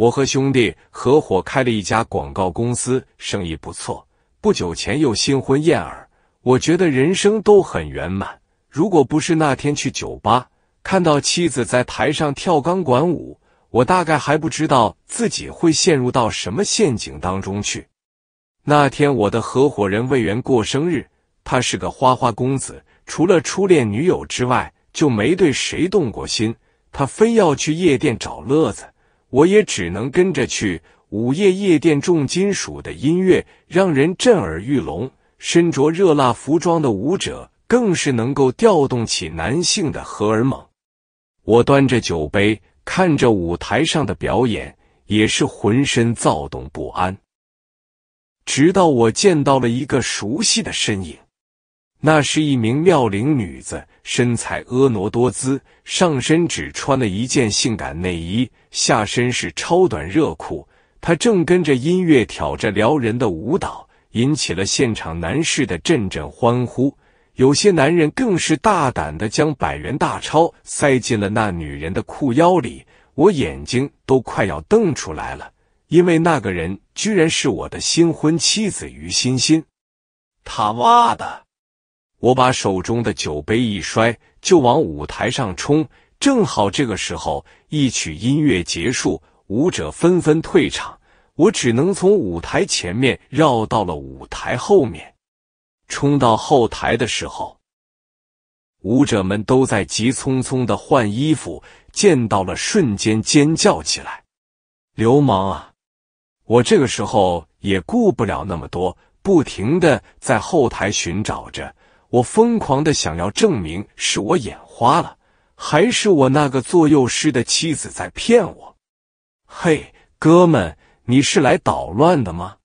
我和兄弟合伙开了一家广告公司，生意不错。不久前又新婚燕尔，我觉得人生都很圆满。如果不是那天去酒吧看到妻子在台上跳钢管舞，我大概还不知道自己会陷入到什么陷阱当中去。那天我的合伙人魏源过生日，他是个花花公子，除了初恋女友之外就没对谁动过心。他非要去夜店找乐子。我也只能跟着去。午夜夜店，重金属的音乐让人震耳欲聋，身着热辣服装的舞者更是能够调动起男性的荷尔蒙。我端着酒杯，看着舞台上的表演，也是浑身躁动不安。直到我见到了一个熟悉的身影。那是一名妙龄女子，身材婀娜多姿，上身只穿了一件性感内衣，下身是超短热裤。她正跟着音乐挑着撩人的舞蹈，引起了现场男士的阵阵欢呼。有些男人更是大胆的将百元大钞塞进了那女人的裤腰里。我眼睛都快要瞪出来了，因为那个人居然是我的新婚妻子于欣欣！他妈的。我把手中的酒杯一摔，就往舞台上冲。正好这个时候，一曲音乐结束，舞者纷纷退场。我只能从舞台前面绕到了舞台后面。冲到后台的时候，舞者们都在急匆匆的换衣服，见到了瞬间尖叫起来。流氓啊！我这个时候也顾不了那么多，不停的在后台寻找着。我疯狂的想要证明是我眼花了，还是我那个做幼师的妻子在骗我？嘿，哥们，你是来捣乱的吗？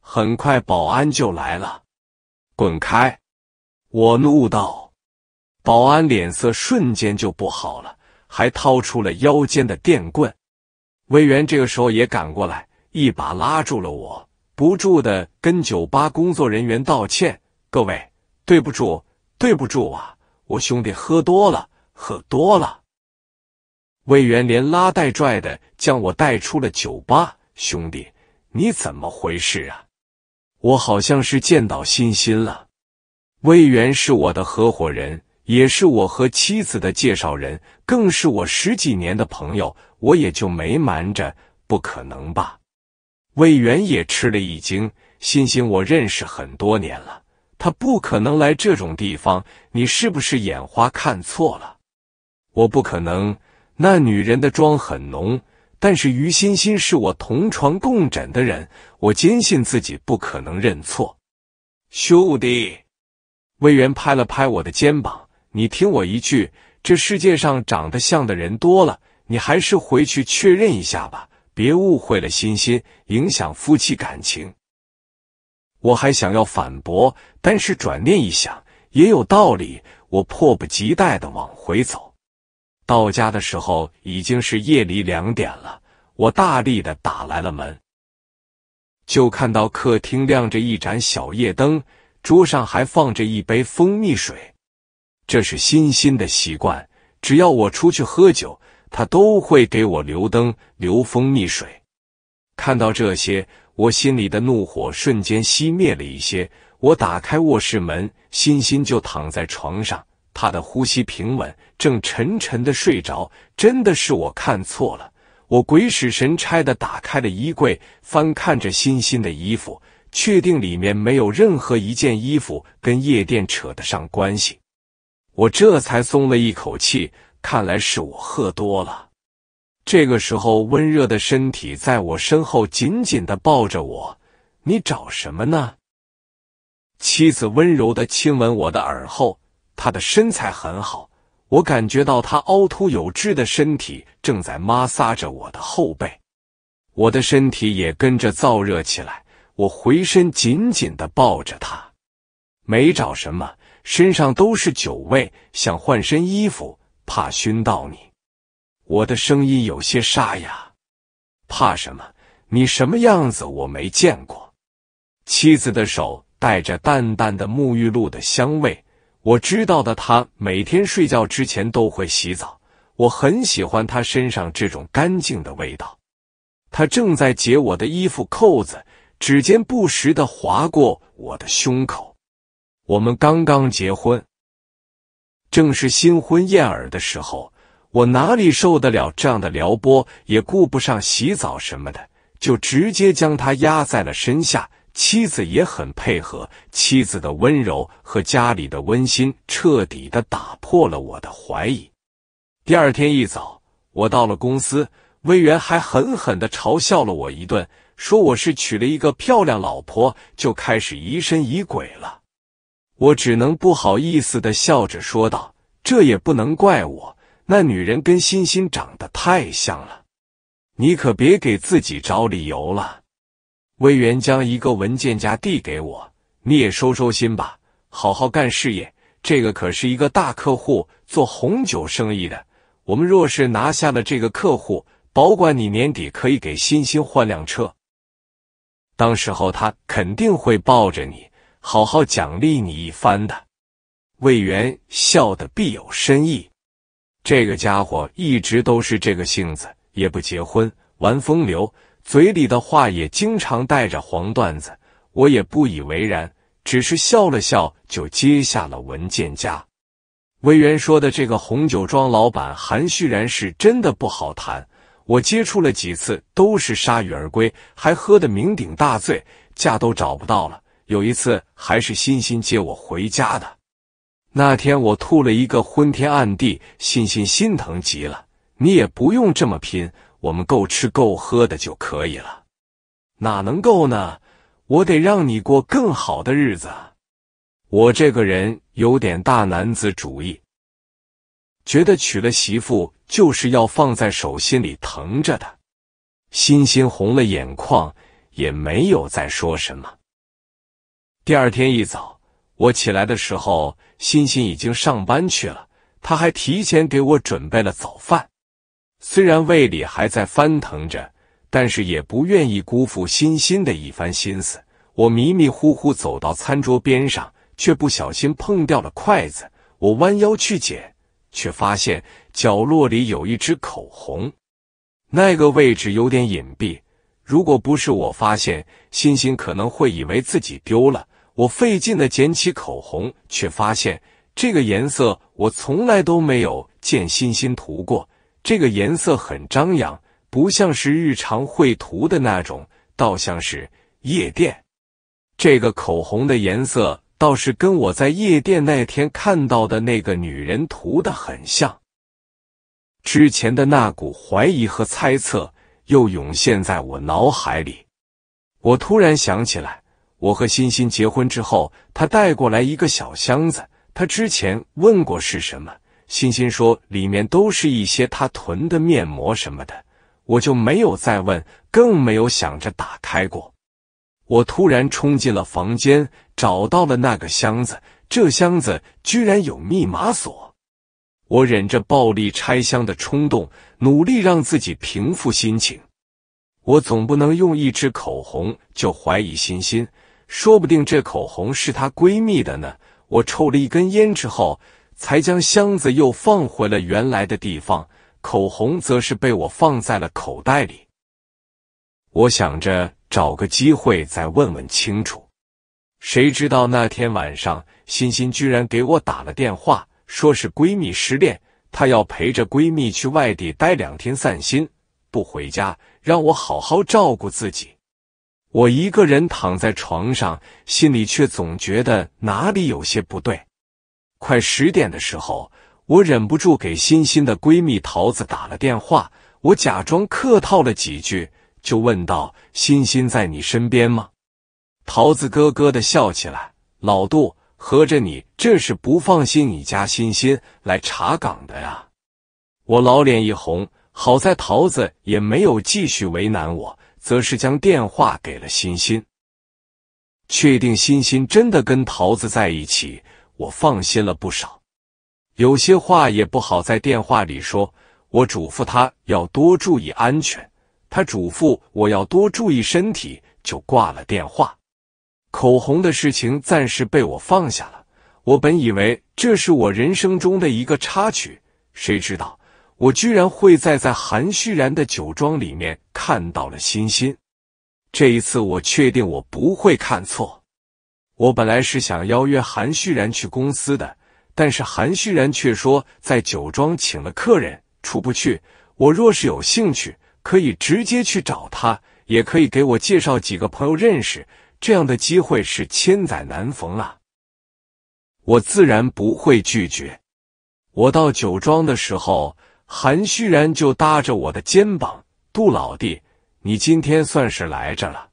很快，保安就来了。滚开！我怒道。保安脸色瞬间就不好了，还掏出了腰间的电棍。魏源这个时候也赶过来，一把拉住了我，不住的跟酒吧工作人员道歉：“各位。”对不住，对不住啊！我兄弟喝多了，喝多了。魏源连拉带拽的将我带出了酒吧。兄弟，你怎么回事啊？我好像是见到欣欣了。魏源是我的合伙人，也是我和妻子的介绍人，更是我十几年的朋友。我也就没瞒着。不可能吧？魏源也吃了一惊。欣欣，我认识很多年了。他不可能来这种地方，你是不是眼花看错了？我不可能。那女人的妆很浓，但是于欣欣是我同床共枕的人，我坚信自己不可能认错。兄弟，魏源拍了拍我的肩膀，你听我一句，这世界上长得像的人多了，你还是回去确认一下吧，别误会了欣欣，影响夫妻感情。我还想要反驳，但是转念一想，也有道理。我迫不及待的往回走，到家的时候已经是夜里两点了。我大力的打来了门，就看到客厅亮着一盏小夜灯，桌上还放着一杯蜂蜜水。这是欣欣的习惯，只要我出去喝酒，他都会给我留灯、留蜂蜜水。看到这些。我心里的怒火瞬间熄灭了一些。我打开卧室门，欣欣就躺在床上，她的呼吸平稳，正沉沉的睡着。真的是我看错了。我鬼使神差的打开了衣柜，翻看着欣欣的衣服，确定里面没有任何一件衣服跟夜店扯得上关系。我这才松了一口气，看来是我喝多了。这个时候，温热的身体在我身后紧紧的抱着我。你找什么呢？妻子温柔的亲吻我的耳后，她的身材很好，我感觉到她凹凸有致的身体正在摩挲着我的后背，我的身体也跟着燥热起来。我回身紧紧的抱着她，没找什么，身上都是酒味，想换身衣服，怕熏到你。我的声音有些沙哑，怕什么？你什么样子我没见过？妻子的手带着淡淡的沐浴露的香味，我知道的，她每天睡觉之前都会洗澡。我很喜欢她身上这种干净的味道。他正在解我的衣服扣子，指尖不时的划过我的胸口。我们刚刚结婚，正是新婚燕尔的时候。我哪里受得了这样的撩拨，也顾不上洗澡什么的，就直接将他压在了身下。妻子也很配合，妻子的温柔和家里的温馨彻底的打破了我的怀疑。第二天一早，我到了公司，魏源还狠狠的嘲笑了我一顿，说我是娶了一个漂亮老婆就开始疑神疑鬼了。我只能不好意思的笑着说道：“这也不能怪我。”那女人跟欣欣长得太像了，你可别给自己找理由了。魏源将一个文件夹递给我，你也收收心吧，好好干事业。这个可是一个大客户，做红酒生意的。我们若是拿下了这个客户，保管你年底可以给欣欣换辆车。当时候他肯定会抱着你，好好奖励你一番的。魏源笑的必有深意。这个家伙一直都是这个性子，也不结婚，玩风流，嘴里的话也经常带着黄段子，我也不以为然，只是笑了笑就接下了文件夹。魏源说的这个红酒庄老板韩旭然是真的不好谈，我接触了几次都是铩羽而归，还喝得酩酊大醉，架都找不到了。有一次还是欣欣接我回家的。那天我吐了一个昏天暗地，欣欣心疼极了。你也不用这么拼，我们够吃够喝的就可以了。哪能够呢？我得让你过更好的日子。我这个人有点大男子主义，觉得娶了媳妇就是要放在手心里疼着的。欣欣红了眼眶，也没有再说什么。第二天一早，我起来的时候。欣欣已经上班去了，他还提前给我准备了早饭。虽然胃里还在翻腾着，但是也不愿意辜负欣欣的一番心思。我迷迷糊糊走到餐桌边上，却不小心碰掉了筷子。我弯腰去捡，却发现角落里有一支口红。那个位置有点隐蔽，如果不是我发现，欣欣可能会以为自己丢了。我费劲的捡起口红，却发现这个颜色我从来都没有见欣欣涂过。这个颜色很张扬，不像是日常会涂的那种，倒像是夜店。这个口红的颜色倒是跟我在夜店那天看到的那个女人涂的很像。之前的那股怀疑和猜测又涌现在我脑海里，我突然想起来。我和欣欣结婚之后，她带过来一个小箱子。她之前问过是什么，欣欣说里面都是一些她囤的面膜什么的，我就没有再问，更没有想着打开过。我突然冲进了房间，找到了那个箱子，这箱子居然有密码锁。我忍着暴力拆箱的冲动，努力让自己平复心情。我总不能用一支口红就怀疑欣欣。说不定这口红是她闺蜜的呢。我抽了一根烟之后，才将箱子又放回了原来的地方，口红则是被我放在了口袋里。我想着找个机会再问问清楚。谁知道那天晚上，欣欣居然给我打了电话，说是闺蜜失恋，她要陪着闺蜜去外地待两天散心，不回家，让我好好照顾自己。我一个人躺在床上，心里却总觉得哪里有些不对。快十点的时候，我忍不住给欣欣的闺蜜桃子打了电话。我假装客套了几句，就问道：“欣欣在你身边吗？”桃子咯咯的笑起来：“老杜，合着你这是不放心你家欣欣来查岗的呀？”我老脸一红，好在桃子也没有继续为难我。则是将电话给了欣欣，确定欣欣真的跟桃子在一起，我放心了不少。有些话也不好在电话里说，我嘱咐他要多注意安全，他嘱咐我要多注意身体，就挂了电话。口红的事情暂时被我放下了，我本以为这是我人生中的一个插曲，谁知道。我居然会在在韩旭然的酒庄里面看到了欣欣，这一次我确定我不会看错。我本来是想邀约韩旭然去公司的，但是韩旭然却说在酒庄请了客人，出不去。我若是有兴趣，可以直接去找他，也可以给我介绍几个朋友认识，这样的机会是千载难逢啊！我自然不会拒绝。我到酒庄的时候。韩旭然就搭着我的肩膀：“杜老弟，你今天算是来着了。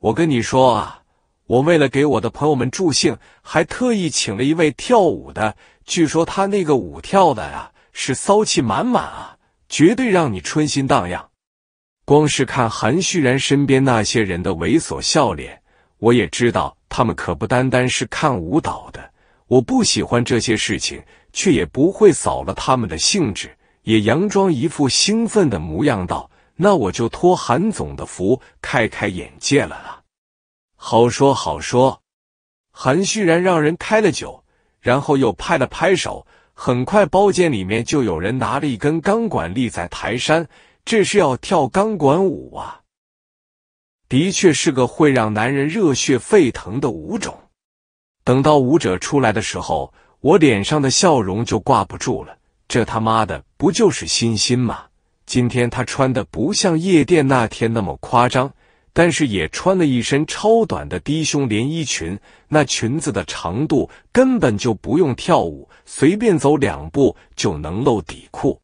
我跟你说啊，我为了给我的朋友们助兴，还特意请了一位跳舞的。据说他那个舞跳的啊，是骚气满满啊，绝对让你春心荡漾。光是看韩旭然身边那些人的猥琐笑脸，我也知道他们可不单单是看舞蹈的。我不喜欢这些事情。”却也不会扫了他们的兴致，也佯装一副兴奋的模样道：“那我就托韩总的福，开开眼界了啊。”好说好说。韩旭然让人开了酒，然后又拍了拍手，很快包间里面就有人拿了一根钢管立在台山，这是要跳钢管舞啊！的确是个会让男人热血沸腾的舞种。等到舞者出来的时候。我脸上的笑容就挂不住了，这他妈的不就是欣欣吗？今天她穿的不像夜店那天那么夸张，但是也穿了一身超短的低胸连衣裙，那裙子的长度根本就不用跳舞，随便走两步就能露底裤。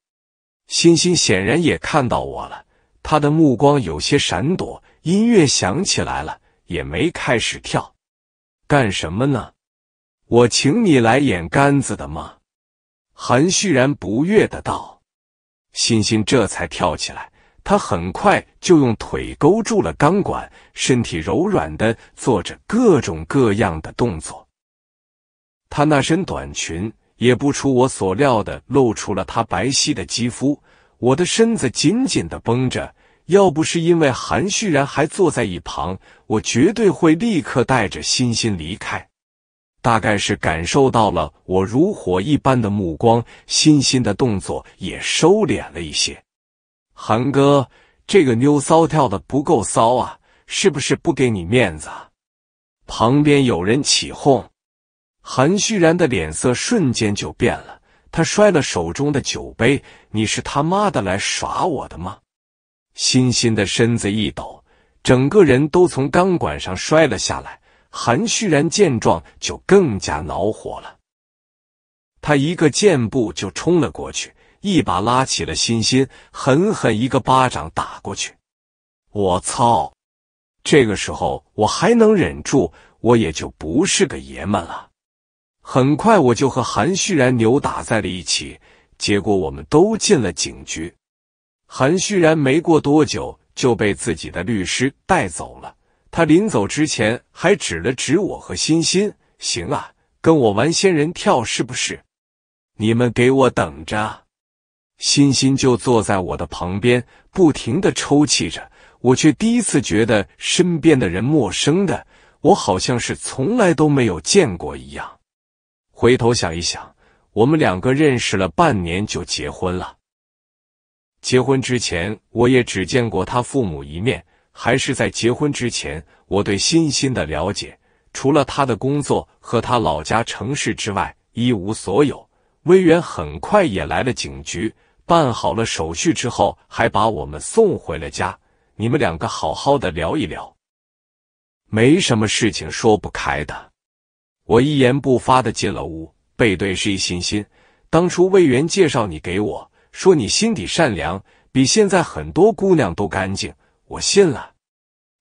欣欣显然也看到我了，她的目光有些闪躲。音乐响起来了，也没开始跳，干什么呢？我请你来演杆子的吗？韩旭然不悦的道。欣欣这才跳起来，她很快就用腿勾住了钢管，身体柔软的做着各种各样的动作。她那身短裙也不出我所料的露出了她白皙的肌肤。我的身子紧紧的绷着，要不是因为韩旭然还坐在一旁，我绝对会立刻带着欣欣离开。大概是感受到了我如火一般的目光，欣欣的动作也收敛了一些。韩哥，这个妞骚跳的不够骚啊，是不是不给你面子？旁边有人起哄，韩旭然的脸色瞬间就变了，他摔了手中的酒杯：“你是他妈的来耍我的吗？”欣欣的身子一抖，整个人都从钢管上摔了下来。韩旭然见状就更加恼火了，他一个箭步就冲了过去，一把拉起了欣欣，狠狠一个巴掌打过去。我操！这个时候我还能忍住，我也就不是个爷们了。很快我就和韩旭然扭打在了一起，结果我们都进了警局。韩旭然没过多久就被自己的律师带走了。他临走之前还指了指我和欣欣，行啊，跟我玩仙人跳是不是？你们给我等着！欣欣就坐在我的旁边，不停的抽泣着。我却第一次觉得身边的人陌生的，我好像是从来都没有见过一样。回头想一想，我们两个认识了半年就结婚了，结婚之前我也只见过他父母一面。还是在结婚之前，我对欣欣的了解，除了她的工作和她老家城市之外，一无所有。魏源很快也来了警局，办好了手续之后，还把我们送回了家。你们两个好好的聊一聊，没什么事情说不开的。我一言不发的进了屋，背对是一欣欣。当初魏源介绍你给我，说你心底善良，比现在很多姑娘都干净。我信了，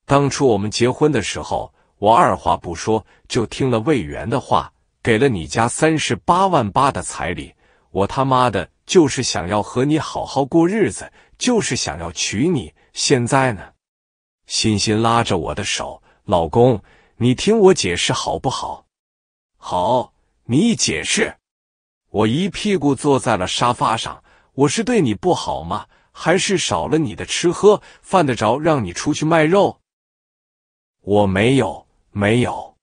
当初我们结婚的时候，我二话不说就听了魏源的话，给了你家三十八万八的彩礼，我他妈的就是想要和你好好过日子，就是想要娶你。现在呢，欣欣拉着我的手，老公，你听我解释好不好？好，你解释。我一屁股坐在了沙发上，我是对你不好吗？还是少了你的吃喝，犯得着让你出去卖肉？我没有，没有。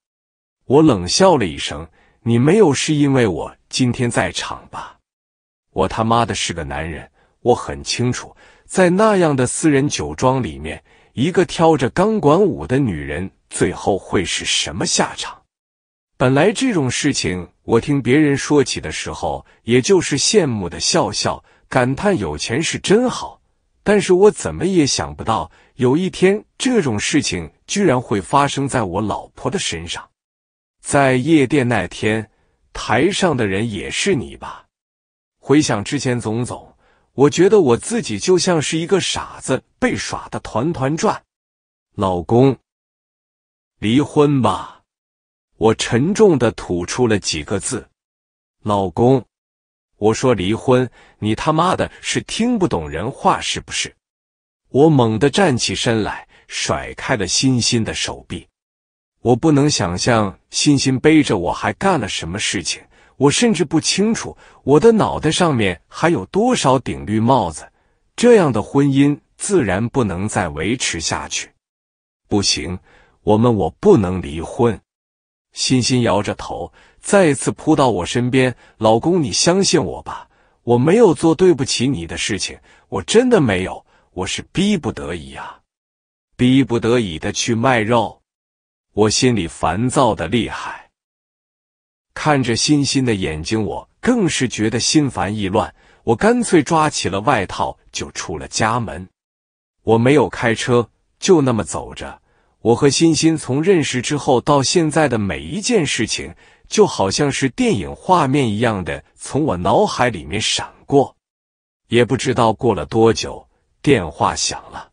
我冷笑了一声：“你没有，是因为我今天在场吧？我他妈的是个男人，我很清楚，在那样的私人酒庄里面，一个跳着钢管舞的女人，最后会是什么下场？本来这种事情，我听别人说起的时候，也就是羡慕的笑笑。”感叹有钱是真好，但是我怎么也想不到有一天这种事情居然会发生在我老婆的身上。在夜店那天，台上的人也是你吧？回想之前种种，我觉得我自己就像是一个傻子，被耍的团团转。老公，离婚吧！我沉重的吐出了几个字。老公。我说离婚，你他妈的是听不懂人话是不是？我猛地站起身来，甩开了欣欣的手臂。我不能想象欣欣背着我还干了什么事情，我甚至不清楚我的脑袋上面还有多少顶绿帽子。这样的婚姻自然不能再维持下去，不行，我们我不能离婚。欣欣摇着头。再次扑到我身边，老公，你相信我吧，我没有做对不起你的事情，我真的没有，我是逼不得已啊，逼不得已的去卖肉，我心里烦躁的厉害。看着欣欣的眼睛，我更是觉得心烦意乱。我干脆抓起了外套就出了家门，我没有开车，就那么走着。我和欣欣从认识之后到现在的每一件事情。就好像是电影画面一样的从我脑海里面闪过，也不知道过了多久，电话响了。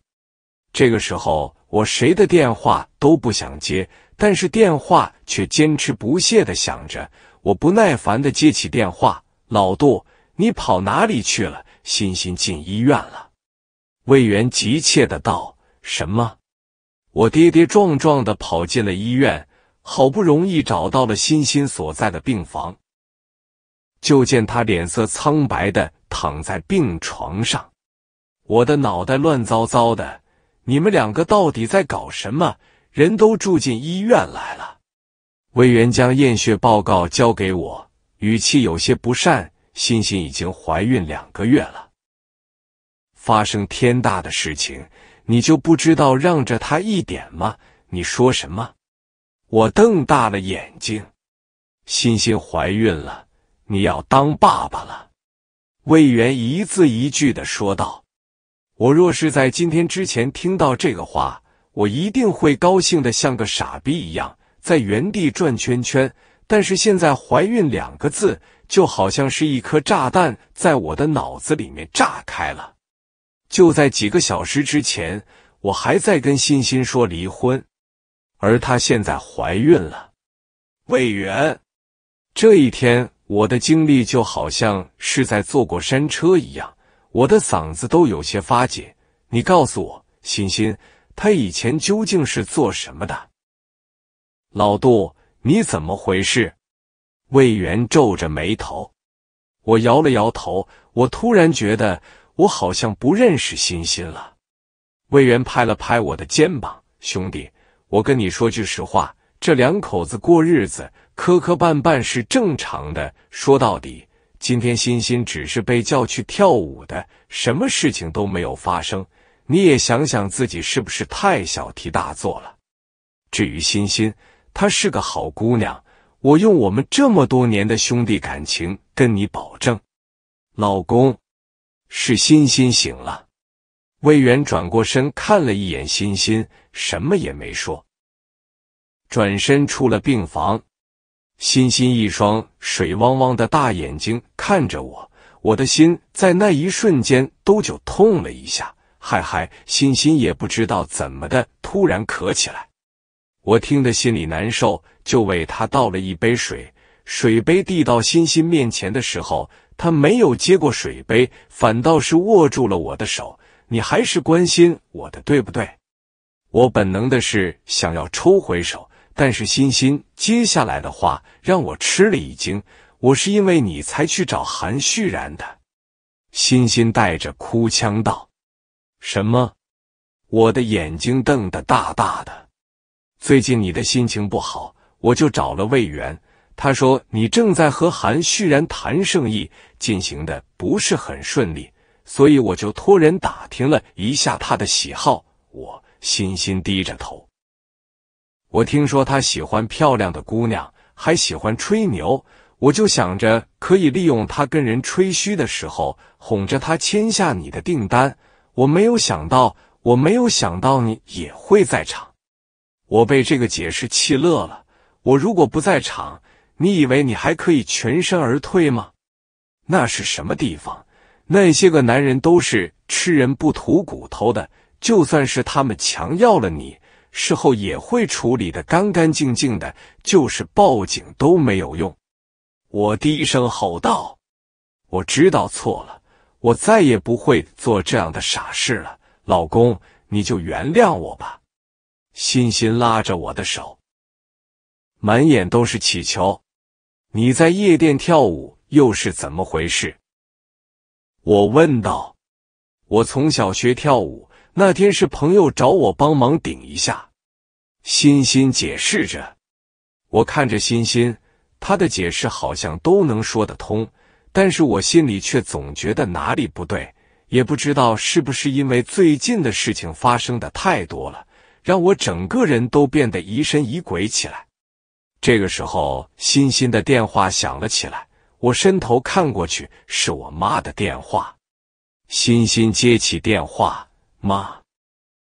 这个时候我谁的电话都不想接，但是电话却坚持不懈的响着。我不耐烦的接起电话：“老杜，你跑哪里去了？欣欣进医院了。”魏源急切的道：“什么？”我跌跌撞撞的跑进了医院。好不容易找到了欣欣所在的病房，就见她脸色苍白的躺在病床上。我的脑袋乱糟糟的，你们两个到底在搞什么？人都住进医院来了。魏源将验血报告交给我，语气有些不善。欣欣已经怀孕两个月了，发生天大的事情，你就不知道让着她一点吗？你说什么？我瞪大了眼睛，欣欣怀孕了，你要当爸爸了。魏源一字一句的说道：“我若是在今天之前听到这个话，我一定会高兴的像个傻逼一样，在原地转圈圈。但是现在‘怀孕’两个字，就好像是一颗炸弹，在我的脑子里面炸开了。就在几个小时之前，我还在跟欣欣说离婚。”而她现在怀孕了，魏源。这一天，我的经历就好像是在坐过山车一样，我的嗓子都有些发紧。你告诉我，欣欣，她以前究竟是做什么的？老杜，你怎么回事？魏源皱着眉头，我摇了摇头。我突然觉得，我好像不认识欣欣了。魏源拍了拍我的肩膀，兄弟。我跟你说句实话，这两口子过日子磕磕绊绊是正常的。说到底，今天欣欣只是被叫去跳舞的，什么事情都没有发生。你也想想自己是不是太小题大做了？至于欣欣，她是个好姑娘，我用我们这么多年的兄弟感情跟你保证。老公，是欣欣醒了。魏源转过身看了一眼欣欣，什么也没说，转身出了病房。欣欣一双水汪汪的大眼睛看着我，我的心在那一瞬间都就痛了一下。嗨嗨，欣欣也不知道怎么的，突然咳起来，我听得心里难受，就为他倒了一杯水。水杯递到欣欣面前的时候，他没有接过水杯，反倒是握住了我的手。你还是关心我的，对不对？我本能的是想要抽回手，但是欣欣接下来的话让我吃了一惊。我是因为你才去找韩旭然的。欣欣带着哭腔道：“什么？”我的眼睛瞪得大大的。最近你的心情不好，我就找了魏源，他说你正在和韩旭然谈生意，进行的不是很顺利。所以我就托人打听了一下他的喜好。我心心低着头。我听说他喜欢漂亮的姑娘，还喜欢吹牛。我就想着可以利用他跟人吹嘘的时候，哄着他签下你的订单。我没有想到，我没有想到你也会在场。我被这个解释气乐了。我如果不在场，你以为你还可以全身而退吗？那是什么地方？那些个男人都是吃人不吐骨头的，就算是他们强要了你，事后也会处理的干干净净的，就是报警都没有用。我低声吼道：“我知道错了，我再也不会做这样的傻事了，老公，你就原谅我吧。”欣欣拉着我的手，满眼都是乞求：“你在夜店跳舞又是怎么回事？”我问道：“我从小学跳舞，那天是朋友找我帮忙顶一下。”欣欣解释着。我看着欣欣，她的解释好像都能说得通，但是我心里却总觉得哪里不对，也不知道是不是因为最近的事情发生的太多了，让我整个人都变得疑神疑鬼起来。这个时候，欣欣的电话响了起来。我伸头看过去，是我妈的电话。欣欣接起电话：“妈，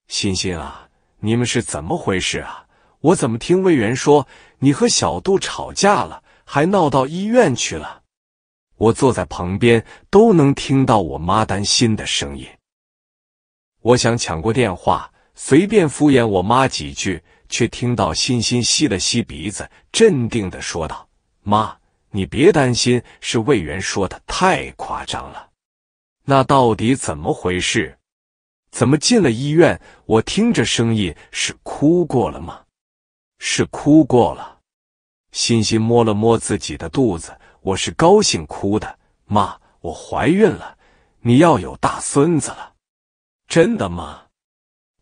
欣欣啊，你们是怎么回事啊？我怎么听魏源说你和小杜吵架了，还闹到医院去了？”我坐在旁边，都能听到我妈担心的声音。我想抢过电话，随便敷衍我妈几句，却听到欣欣吸了吸鼻子，镇定的说道：“妈。”你别担心，是魏源说的太夸张了。那到底怎么回事？怎么进了医院？我听着声音是哭过了吗？是哭过了。欣欣摸了摸自己的肚子，我是高兴哭的。妈，我怀孕了，你要有大孙子了。真的吗？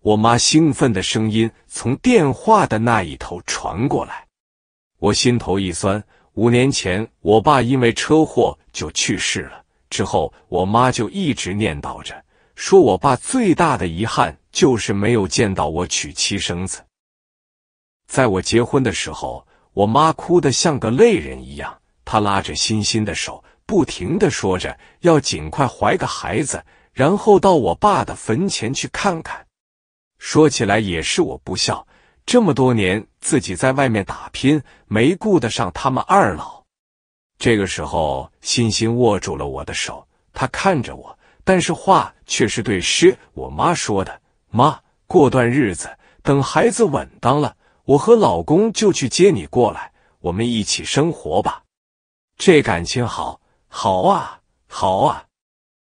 我妈兴奋的声音从电话的那一头传过来，我心头一酸。五年前，我爸因为车祸就去世了。之后，我妈就一直念叨着，说我爸最大的遗憾就是没有见到我娶妻生子。在我结婚的时候，我妈哭得像个泪人一样，她拉着欣欣的手，不停的说着要尽快怀个孩子，然后到我爸的坟前去看看。说起来也是我不孝。这么多年，自己在外面打拼，没顾得上他们二老。这个时候，欣欣握住了我的手，她看着我，但是话却是对师我妈说的：“妈，过段日子，等孩子稳当了，我和老公就去接你过来，我们一起生活吧。”这感情好，好啊，好啊！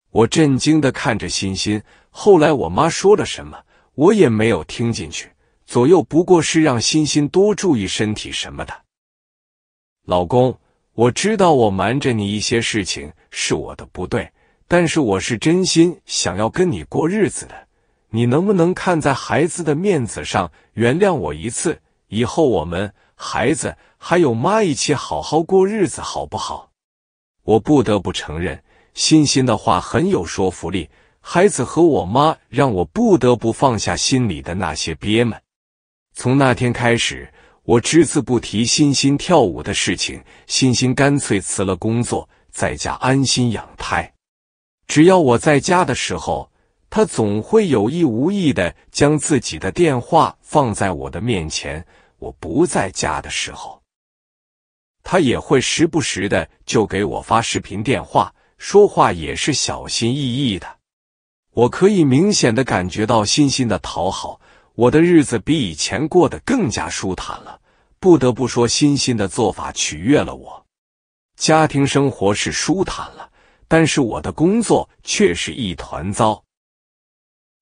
我震惊的看着欣欣。后来我妈说了什么，我也没有听进去。左右不过是让欣欣多注意身体什么的。老公，我知道我瞒着你一些事情是我的不对，但是我是真心想要跟你过日子的。你能不能看在孩子的面子上原谅我一次？以后我们孩子还有妈一起好好过日子，好不好？我不得不承认，欣欣的话很有说服力。孩子和我妈让我不得不放下心里的那些憋闷。从那天开始，我只字不提欣欣跳舞的事情。欣欣干脆辞了工作，在家安心养胎。只要我在家的时候，他总会有意无意的将自己的电话放在我的面前；我不在家的时候，他也会时不时的就给我发视频电话，说话也是小心翼翼的。我可以明显的感觉到欣欣的讨好。我的日子比以前过得更加舒坦了，不得不说，欣欣的做法取悦了我。家庭生活是舒坦了，但是我的工作却是一团糟。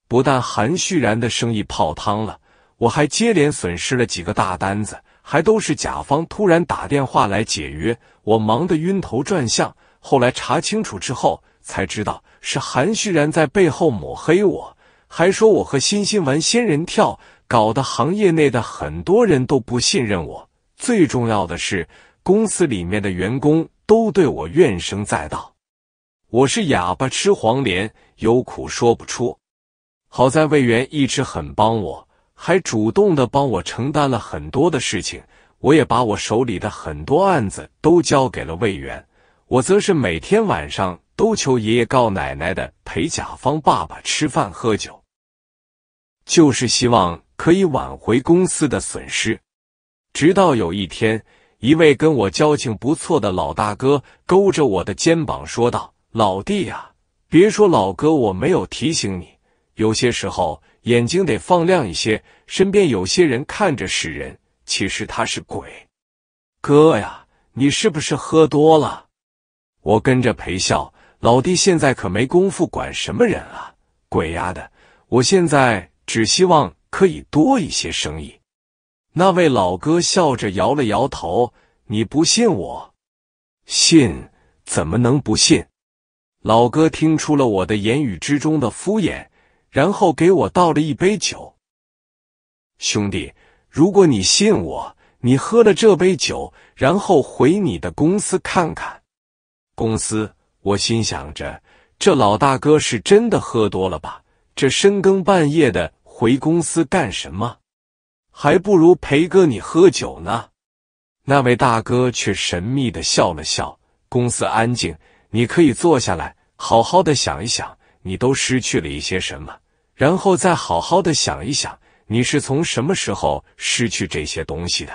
不但韩旭然的生意泡汤了，我还接连损失了几个大单子，还都是甲方突然打电话来解约，我忙得晕头转向。后来查清楚之后，才知道是韩旭然在背后抹黑我。还说我和欣欣玩仙人跳，搞得行业内的很多人都不信任我。最重要的是，公司里面的员工都对我怨声载道。我是哑巴吃黄连，有苦说不出。好在魏源一直很帮我，还主动的帮我承担了很多的事情。我也把我手里的很多案子都交给了魏源，我则是每天晚上都求爷爷告奶奶的陪甲方爸爸吃饭喝酒。就是希望可以挽回公司的损失。直到有一天，一位跟我交情不错的老大哥勾着我的肩膀说道：“老弟呀，别说老哥我没有提醒你，有些时候眼睛得放亮一些。身边有些人看着是人，其实他是鬼。哥呀，你是不是喝多了？”我跟着陪笑：“老弟，现在可没工夫管什么人啊，鬼呀的！我现在……”只希望可以多一些生意。那位老哥笑着摇了摇头：“你不信我？信怎么能不信？”老哥听出了我的言语之中的敷衍，然后给我倒了一杯酒。兄弟，如果你信我，你喝了这杯酒，然后回你的公司看看。公司，我心想着，这老大哥是真的喝多了吧？这深更半夜的。回公司干什么？还不如陪哥你喝酒呢。那位大哥却神秘的笑了笑。公司安静，你可以坐下来，好好的想一想，你都失去了一些什么，然后再好好的想一想，你是从什么时候失去这些东西的？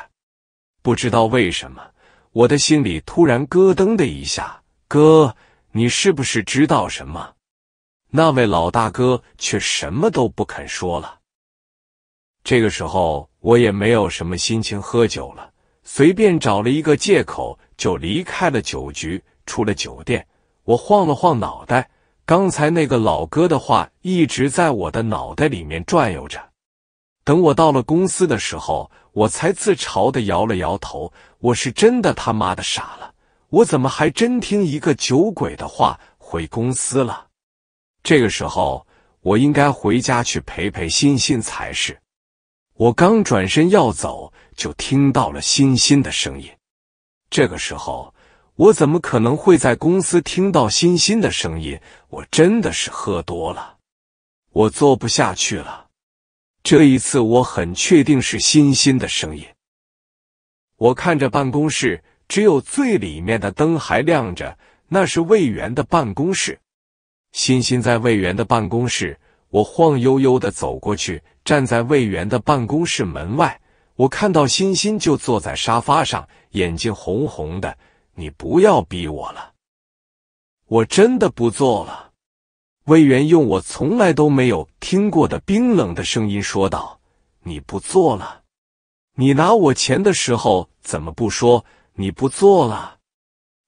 不知道为什么，我的心里突然咯噔的一下。哥，你是不是知道什么？那位老大哥却什么都不肯说了。这个时候我也没有什么心情喝酒了，随便找了一个借口就离开了酒局，出了酒店。我晃了晃脑袋，刚才那个老哥的话一直在我的脑袋里面转悠着。等我到了公司的时候，我才自嘲的摇了摇头，我是真的他妈的傻了，我怎么还真听一个酒鬼的话回公司了？这个时候我应该回家去陪陪欣欣才是。我刚转身要走，就听到了欣欣的声音。这个时候，我怎么可能会在公司听到欣欣的声音？我真的是喝多了，我坐不下去了。这一次，我很确定是欣欣的声音。我看着办公室，只有最里面的灯还亮着，那是魏源的办公室。欣欣在魏源的办公室。我晃悠悠的走过去，站在魏源的办公室门外。我看到欣欣就坐在沙发上，眼睛红红的。你不要逼我了，我真的不做了。魏源用我从来都没有听过的冰冷的声音说道：“你不做了？你拿我钱的时候怎么不说你不做了？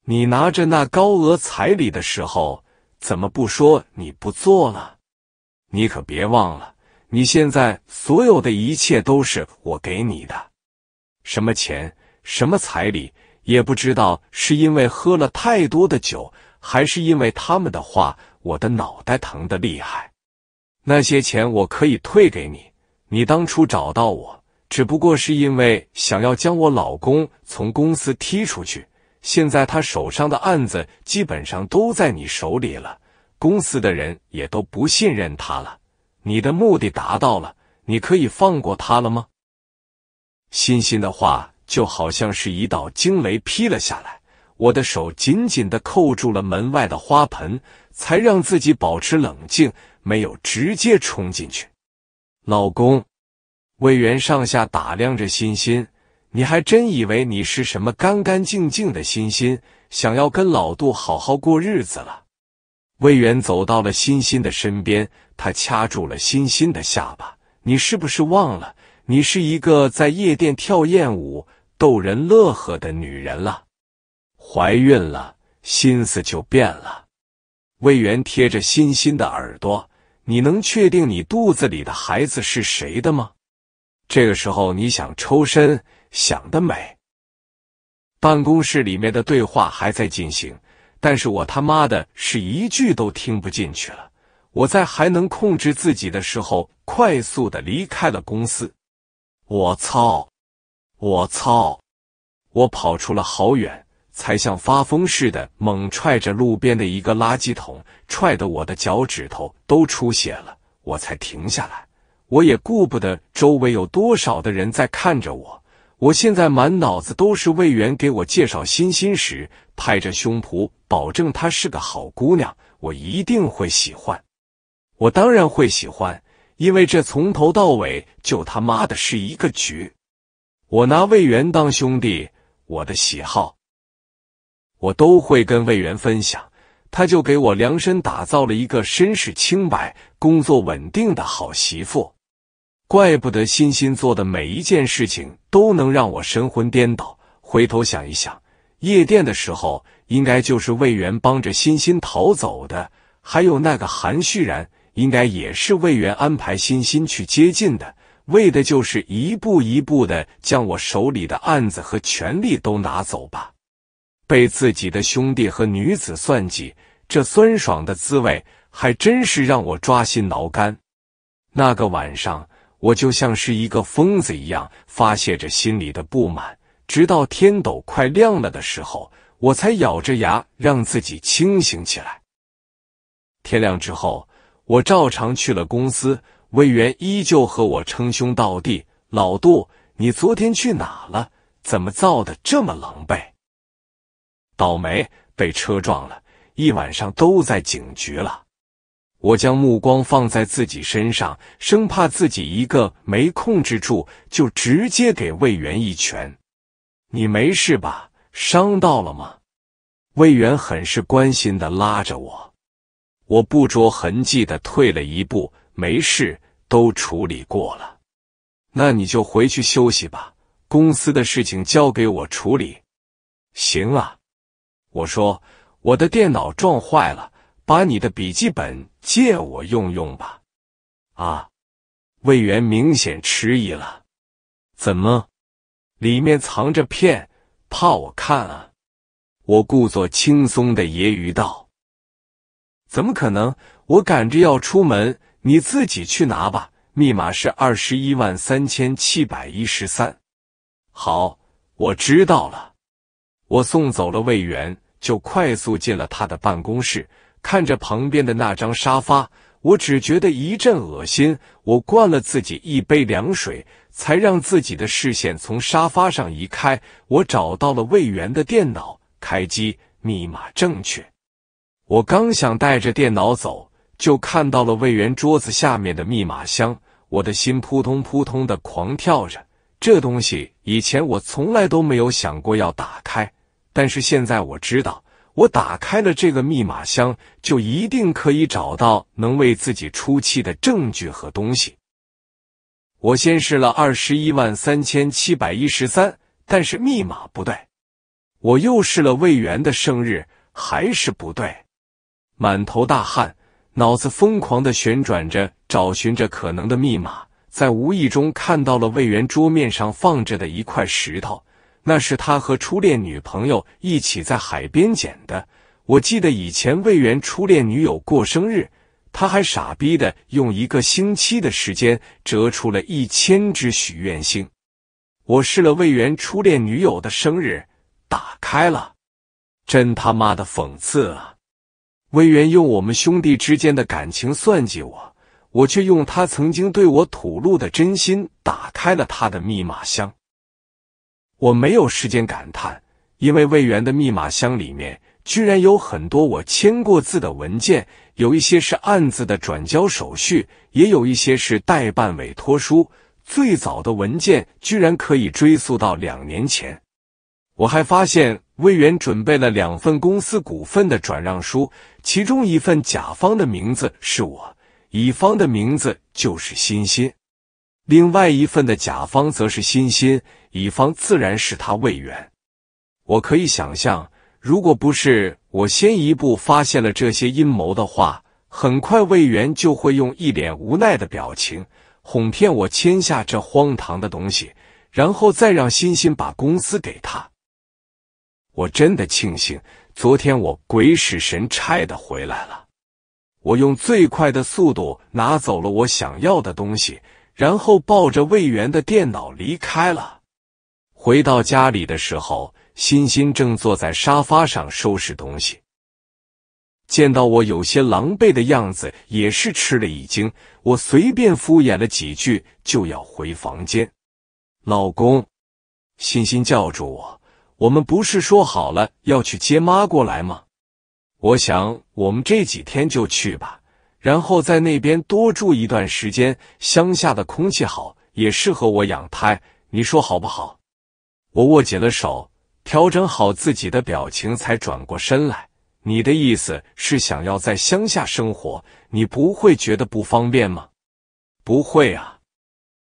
你拿着那高额彩礼的时候怎么不说你不做了？”你可别忘了，你现在所有的一切都是我给你的，什么钱，什么彩礼，也不知道是因为喝了太多的酒，还是因为他们的话，我的脑袋疼的厉害。那些钱我可以退给你，你当初找到我，只不过是因为想要将我老公从公司踢出去，现在他手上的案子基本上都在你手里了。公司的人也都不信任他了。你的目的达到了，你可以放过他了吗？欣欣的话就好像是一道惊雷劈了下来，我的手紧紧的扣住了门外的花盆，才让自己保持冷静，没有直接冲进去。老公，魏源上下打量着欣欣，你还真以为你是什么干干净净的欣欣，想要跟老杜好好过日子了？魏源走到了欣欣的身边，他掐住了欣欣的下巴：“你是不是忘了，你是一个在夜店跳艳舞逗人乐呵的女人了？怀孕了，心思就变了。”魏源贴着欣欣的耳朵：“你能确定你肚子里的孩子是谁的吗？这个时候你想抽身，想得美。”办公室里面的对话还在进行。但是我他妈的是一句都听不进去了。我在还能控制自己的时候，快速的离开了公司。我操！我操！我跑出了好远，才像发疯似的猛踹着路边的一个垃圾桶，踹得我的脚趾头都出血了，我才停下来。我也顾不得周围有多少的人在看着我，我现在满脑子都是魏源给我介绍欣欣时拍着胸脯。保证她是个好姑娘，我一定会喜欢。我当然会喜欢，因为这从头到尾就他妈的是一个局。我拿魏源当兄弟，我的喜好我都会跟魏源分享，他就给我量身打造了一个身世清白、工作稳定的好媳妇。怪不得欣欣做的每一件事情都能让我神魂颠倒。回头想一想，夜店的时候。应该就是魏源帮着欣欣逃走的，还有那个韩旭然，应该也是魏源安排欣欣去接近的，为的就是一步一步的将我手里的案子和权力都拿走吧。被自己的兄弟和女子算计，这酸爽的滋味还真是让我抓心挠肝。那个晚上，我就像是一个疯子一样发泄着心里的不满，直到天都快亮了的时候。我才咬着牙让自己清醒起来。天亮之后，我照常去了公司，魏源依旧和我称兄道弟。老杜，你昨天去哪了？怎么造的这么狼狈？倒霉，被车撞了，一晚上都在警局了。我将目光放在自己身上，生怕自己一个没控制住，就直接给魏源一拳。你没事吧？伤到了吗？魏源很是关心的拉着我，我不着痕迹的退了一步，没事，都处理过了。那你就回去休息吧，公司的事情交给我处理。行啊，我说我的电脑撞坏了，把你的笔记本借我用用吧。啊，魏源明显迟疑了，怎么？里面藏着骗？怕我看啊！我故作轻松的揶揄道：“怎么可能？我赶着要出门，你自己去拿吧。密码是二十一万三千七百一十三。”好，我知道了。我送走了魏源，就快速进了他的办公室。看着旁边的那张沙发，我只觉得一阵恶心。我灌了自己一杯凉水。才让自己的视线从沙发上移开。我找到了魏源的电脑，开机密码正确。我刚想带着电脑走，就看到了魏源桌子下面的密码箱，我的心扑通扑通的狂跳着。这东西以前我从来都没有想过要打开，但是现在我知道，我打开了这个密码箱，就一定可以找到能为自己出气的证据和东西。我先试了二十一万三千七百一十三，但是密码不对。我又试了魏源的生日，还是不对。满头大汗，脑子疯狂的旋转着，找寻着可能的密码。在无意中看到了魏源桌面上放着的一块石头，那是他和初恋女朋友一起在海边捡的。我记得以前魏源初恋女友过生日。他还傻逼的用一个星期的时间折出了一千只许愿星。我试了魏源初恋女友的生日，打开了，真他妈的讽刺啊！魏源用我们兄弟之间的感情算计我，我却用他曾经对我吐露的真心打开了他的密码箱。我没有时间感叹，因为魏源的密码箱里面居然有很多我签过字的文件。有一些是案子的转交手续，也有一些是代办委托书。最早的文件居然可以追溯到两年前。我还发现魏源准备了两份公司股份的转让书，其中一份甲方的名字是我，乙方的名字就是欣欣；另外一份的甲方则是欣欣，乙方自然是他魏源。我可以想象，如果不是……我先一步发现了这些阴谋的话，很快魏源就会用一脸无奈的表情哄骗我签下这荒唐的东西，然后再让欣欣把公司给他。我真的庆幸昨天我鬼使神差的回来了，我用最快的速度拿走了我想要的东西，然后抱着魏源的电脑离开了。回到家里的时候。欣欣正坐在沙发上收拾东西，见到我有些狼狈的样子，也是吃了一惊。我随便敷衍了几句，就要回房间。老公，欣欣叫住我：“我们不是说好了要去接妈过来吗？”我想，我们这几天就去吧，然后在那边多住一段时间。乡下的空气好，也适合我养胎。你说好不好？我握紧了手。调整好自己的表情，才转过身来。你的意思是想要在乡下生活？你不会觉得不方便吗？不会啊。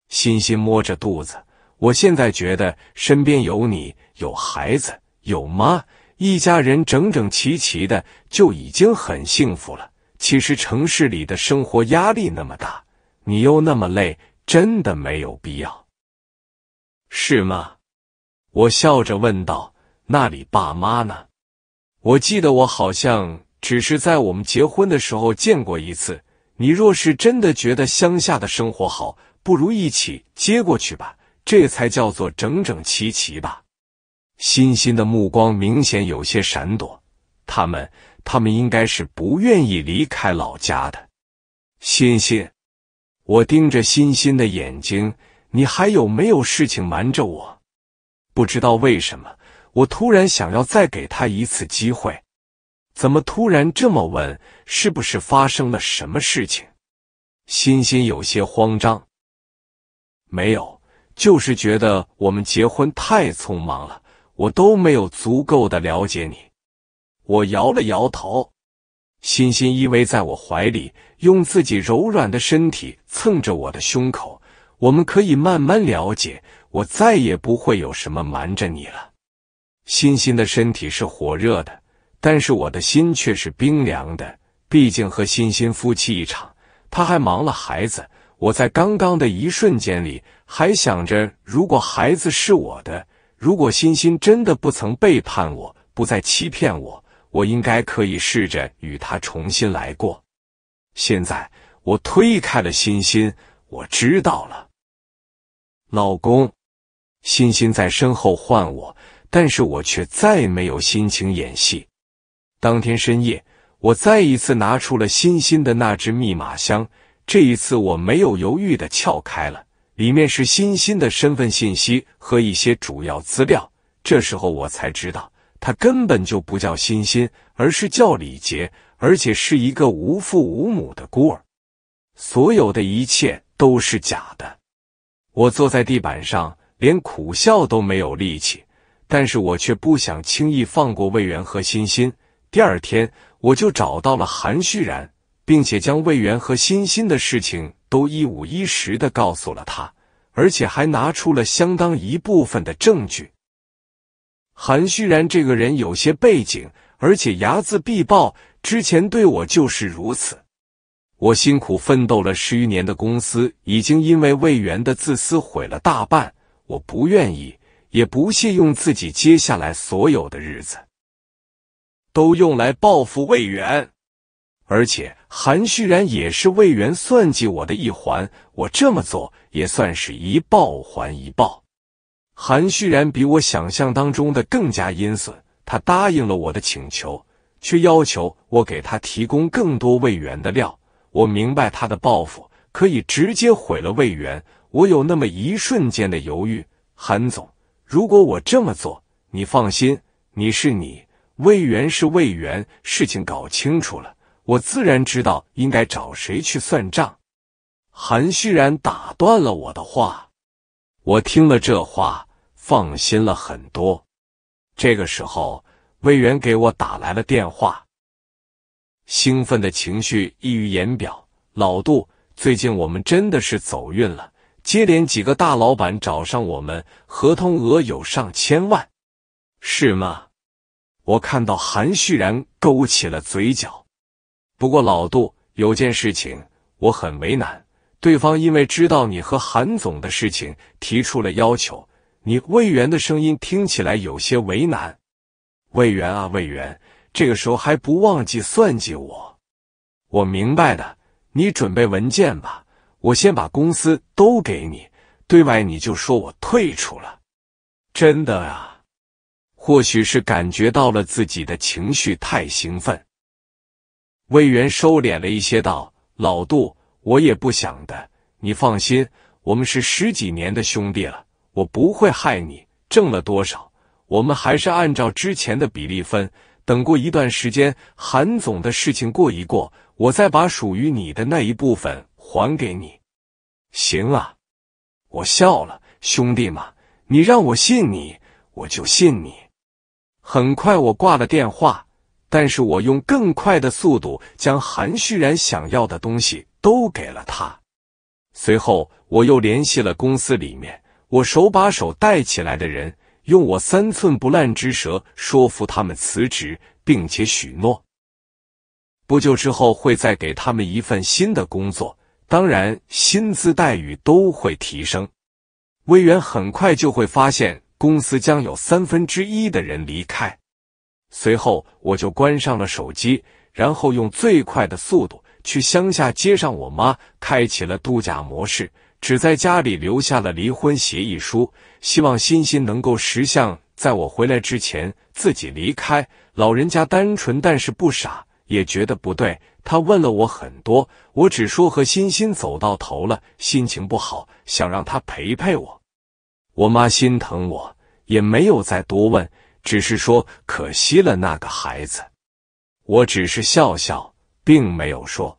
欣欣摸着肚子，我现在觉得身边有你，有孩子，有妈，一家人整整齐齐的，就已经很幸福了。其实城市里的生活压力那么大，你又那么累，真的没有必要，是吗？我笑着问道。那里爸妈呢？我记得我好像只是在我们结婚的时候见过一次。你若是真的觉得乡下的生活好，不如一起接过去吧，这才叫做整整齐齐吧。欣欣的目光明显有些闪躲，他们，他们应该是不愿意离开老家的。欣欣，我盯着欣欣的眼睛，你还有没有事情瞒着我？不知道为什么。我突然想要再给他一次机会，怎么突然这么问？是不是发生了什么事情？欣欣有些慌张。没有，就是觉得我们结婚太匆忙了，我都没有足够的了解你。我摇了摇头。欣欣依偎在我怀里，用自己柔软的身体蹭着我的胸口。我们可以慢慢了解，我再也不会有什么瞒着你了。欣欣的身体是火热的，但是我的心却是冰凉的。毕竟和欣欣夫妻一场，他还忙了孩子。我在刚刚的一瞬间里，还想着：如果孩子是我的，如果欣欣真的不曾背叛我，不再欺骗我，我应该可以试着与他重新来过。现在我推开了欣欣，我知道了。老公，欣欣在身后唤我。但是我却再没有心情演戏。当天深夜，我再一次拿出了欣欣的那只密码箱，这一次我没有犹豫的撬开了，里面是欣欣的身份信息和一些主要资料。这时候我才知道，他根本就不叫欣欣，而是叫李杰，而且是一个无父无母的孤儿，所有的一切都是假的。我坐在地板上，连苦笑都没有力气。但是我却不想轻易放过魏源和欣欣。第二天，我就找到了韩旭然，并且将魏源和欣欣的事情都一五一十的告诉了他，而且还拿出了相当一部分的证据。韩旭然这个人有些背景，而且睚眦必报，之前对我就是如此。我辛苦奋斗了十余年的公司，已经因为魏源的自私毁了大半，我不愿意。也不屑用自己接下来所有的日子都用来报复魏源，而且韩旭然也是魏源算计我的一环，我这么做也算是一报还一报。韩旭然比我想象当中的更加阴损，他答应了我的请求，却要求我给他提供更多魏源的料。我明白他的报复可以直接毁了魏源，我有那么一瞬间的犹豫，韩总。如果我这么做，你放心，你是你，魏源是魏源，事情搞清楚了，我自然知道应该找谁去算账。韩旭然打断了我的话，我听了这话，放心了很多。这个时候，魏源给我打来了电话，兴奋的情绪溢于言表。老杜，最近我们真的是走运了。接连几个大老板找上我们，合同额有上千万，是吗？我看到韩旭然勾起了嘴角。不过老杜，有件事情我很为难，对方因为知道你和韩总的事情，提出了要求。你魏源的声音听起来有些为难。魏源啊，魏源，这个时候还不忘记算计我。我明白的，你准备文件吧。我先把公司都给你，对外你就说我退出了。真的啊？或许是感觉到了自己的情绪太兴奋，魏源收敛了一些，道：“老杜，我也不想的。你放心，我们是十几年的兄弟了，我不会害你。挣了多少，我们还是按照之前的比例分。等过一段时间，韩总的事情过一过，我再把属于你的那一部分。”还给你，行啊！我笑了，兄弟嘛，你让我信你，我就信你。很快，我挂了电话，但是我用更快的速度将韩旭然想要的东西都给了他。随后，我又联系了公司里面我手把手带起来的人，用我三寸不烂之舌说服他们辞职，并且许诺，不久之后会再给他们一份新的工作。当然，薪资待遇都会提升。魏源很快就会发现，公司将有三分之一的人离开。随后，我就关上了手机，然后用最快的速度去乡下接上我妈，开启了度假模式，只在家里留下了离婚协议书，希望欣欣能够识相，在我回来之前自己离开。老人家单纯，但是不傻。也觉得不对，他问了我很多，我只说和欣欣走到头了，心情不好，想让他陪陪我。我妈心疼我，也没有再多问，只是说可惜了那个孩子。我只是笑笑，并没有说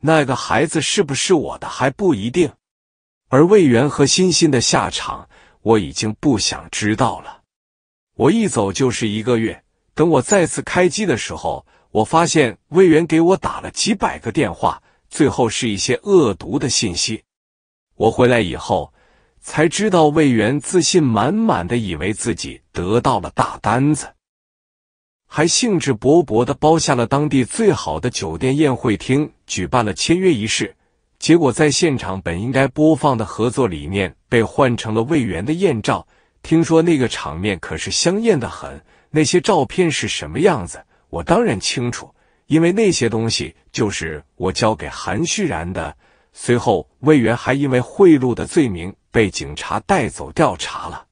那个孩子是不是我的还不一定。而魏源和欣欣的下场，我已经不想知道了。我一走就是一个月，等我再次开机的时候。我发现魏源给我打了几百个电话，最后是一些恶毒的信息。我回来以后才知道，魏源自信满满的以为自己得到了大单子，还兴致勃勃的包下了当地最好的酒店宴会厅，举办了签约仪式。结果在现场，本应该播放的合作理念被换成了魏源的艳照。听说那个场面可是香艳的很，那些照片是什么样子？我当然清楚，因为那些东西就是我交给韩旭然的。随后，魏源还因为贿赂的罪名被警察带走调查了。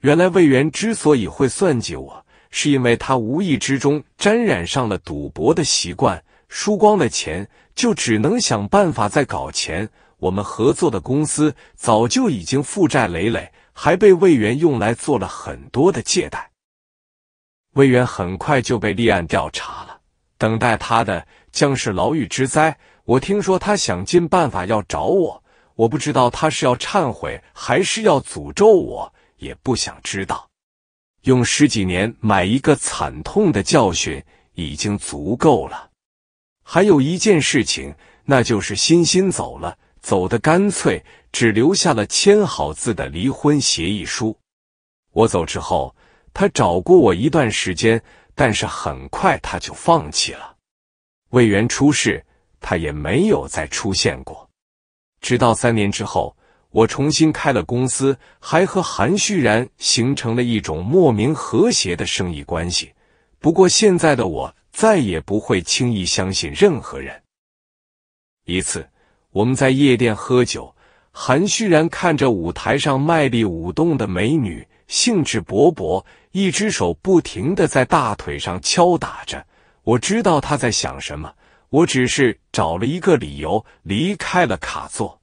原来，魏源之所以会算计我，是因为他无意之中沾染上了赌博的习惯，输光了钱，就只能想办法再搞钱。我们合作的公司早就已经负债累累，还被魏源用来做了很多的借贷。魏源很快就被立案调查了，等待他的将是牢狱之灾。我听说他想尽办法要找我，我不知道他是要忏悔还是要诅咒我，也不想知道。用十几年买一个惨痛的教训已经足够了。还有一件事情，那就是欣欣走了，走的干脆，只留下了签好字的离婚协议书。我走之后。他找过我一段时间，但是很快他就放弃了。魏源出事，他也没有再出现过。直到三年之后，我重新开了公司，还和韩旭然形成了一种莫名和谐的生意关系。不过，现在的我再也不会轻易相信任何人。一次，我们在夜店喝酒，韩旭然看着舞台上卖力舞动的美女。兴致勃勃，一只手不停的在大腿上敲打着。我知道他在想什么，我只是找了一个理由离开了卡座。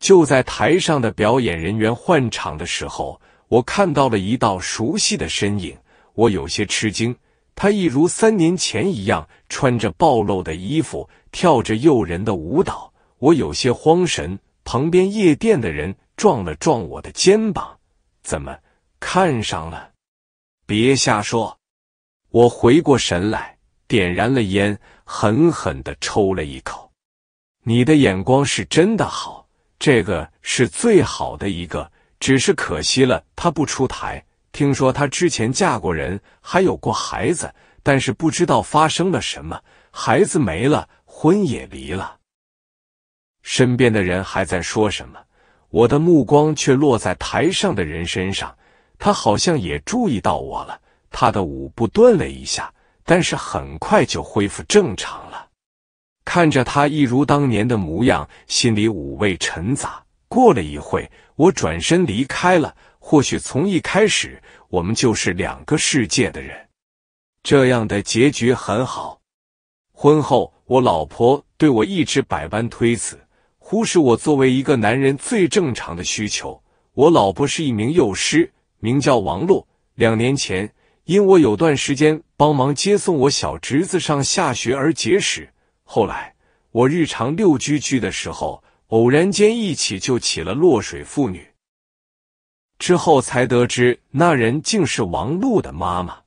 就在台上的表演人员换场的时候，我看到了一道熟悉的身影，我有些吃惊。他一如三年前一样，穿着暴露的衣服，跳着诱人的舞蹈。我有些慌神，旁边夜店的人撞了撞我的肩膀，怎么？看上了，别瞎说！我回过神来，点燃了烟，狠狠的抽了一口。你的眼光是真的好，这个是最好的一个，只是可惜了，他不出台。听说他之前嫁过人，还有过孩子，但是不知道发生了什么，孩子没了，婚也离了。身边的人还在说什么，我的目光却落在台上的人身上。他好像也注意到我了，他的舞步顿了一下，但是很快就恢复正常了。看着他一如当年的模样，心里五味陈杂。过了一会，我转身离开了。或许从一开始，我们就是两个世界的人。这样的结局很好。婚后，我老婆对我一直百般推辞，忽视我作为一个男人最正常的需求。我老婆是一名幼师。名叫王洛，两年前因我有段时间帮忙接送我小侄子上下学而结识。后来我日常遛居居的时候，偶然间一起就起了落水妇女，之后才得知那人竟是王璐的妈妈。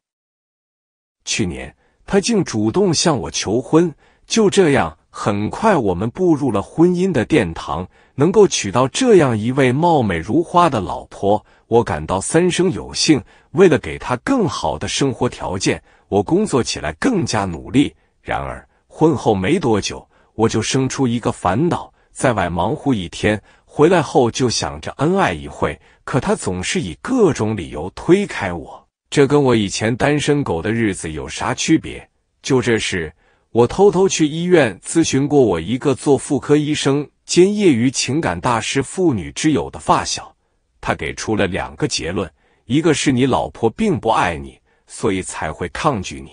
去年她竟主动向我求婚，就这样。很快，我们步入了婚姻的殿堂。能够娶到这样一位貌美如花的老婆，我感到三生有幸。为了给她更好的生活条件，我工作起来更加努力。然而，婚后没多久，我就生出一个烦恼：在外忙乎一天，回来后就想着恩爱一会，可他总是以各种理由推开我。这跟我以前单身狗的日子有啥区别？就这事。我偷偷去医院咨询过我一个做妇科医生兼业余情感大师、妇女之友的发小，他给出了两个结论：一个是你老婆并不爱你，所以才会抗拒你；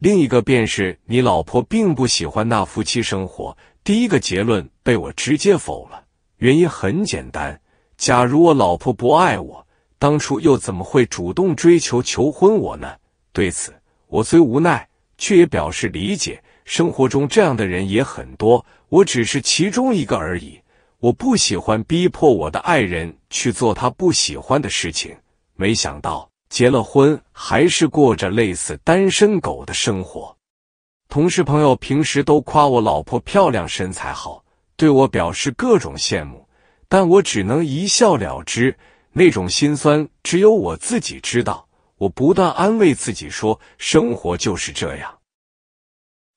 另一个便是你老婆并不喜欢那夫妻生活。第一个结论被我直接否了，原因很简单：假如我老婆不爱我，当初又怎么会主动追求、求婚我呢？对此，我虽无奈。却也表示理解，生活中这样的人也很多，我只是其中一个而已。我不喜欢逼迫我的爱人去做他不喜欢的事情。没想到结了婚，还是过着类似单身狗的生活。同事朋友平时都夸我老婆漂亮、身材好，对我表示各种羡慕，但我只能一笑了之。那种心酸，只有我自己知道。我不断安慰自己说：“生活就是这样，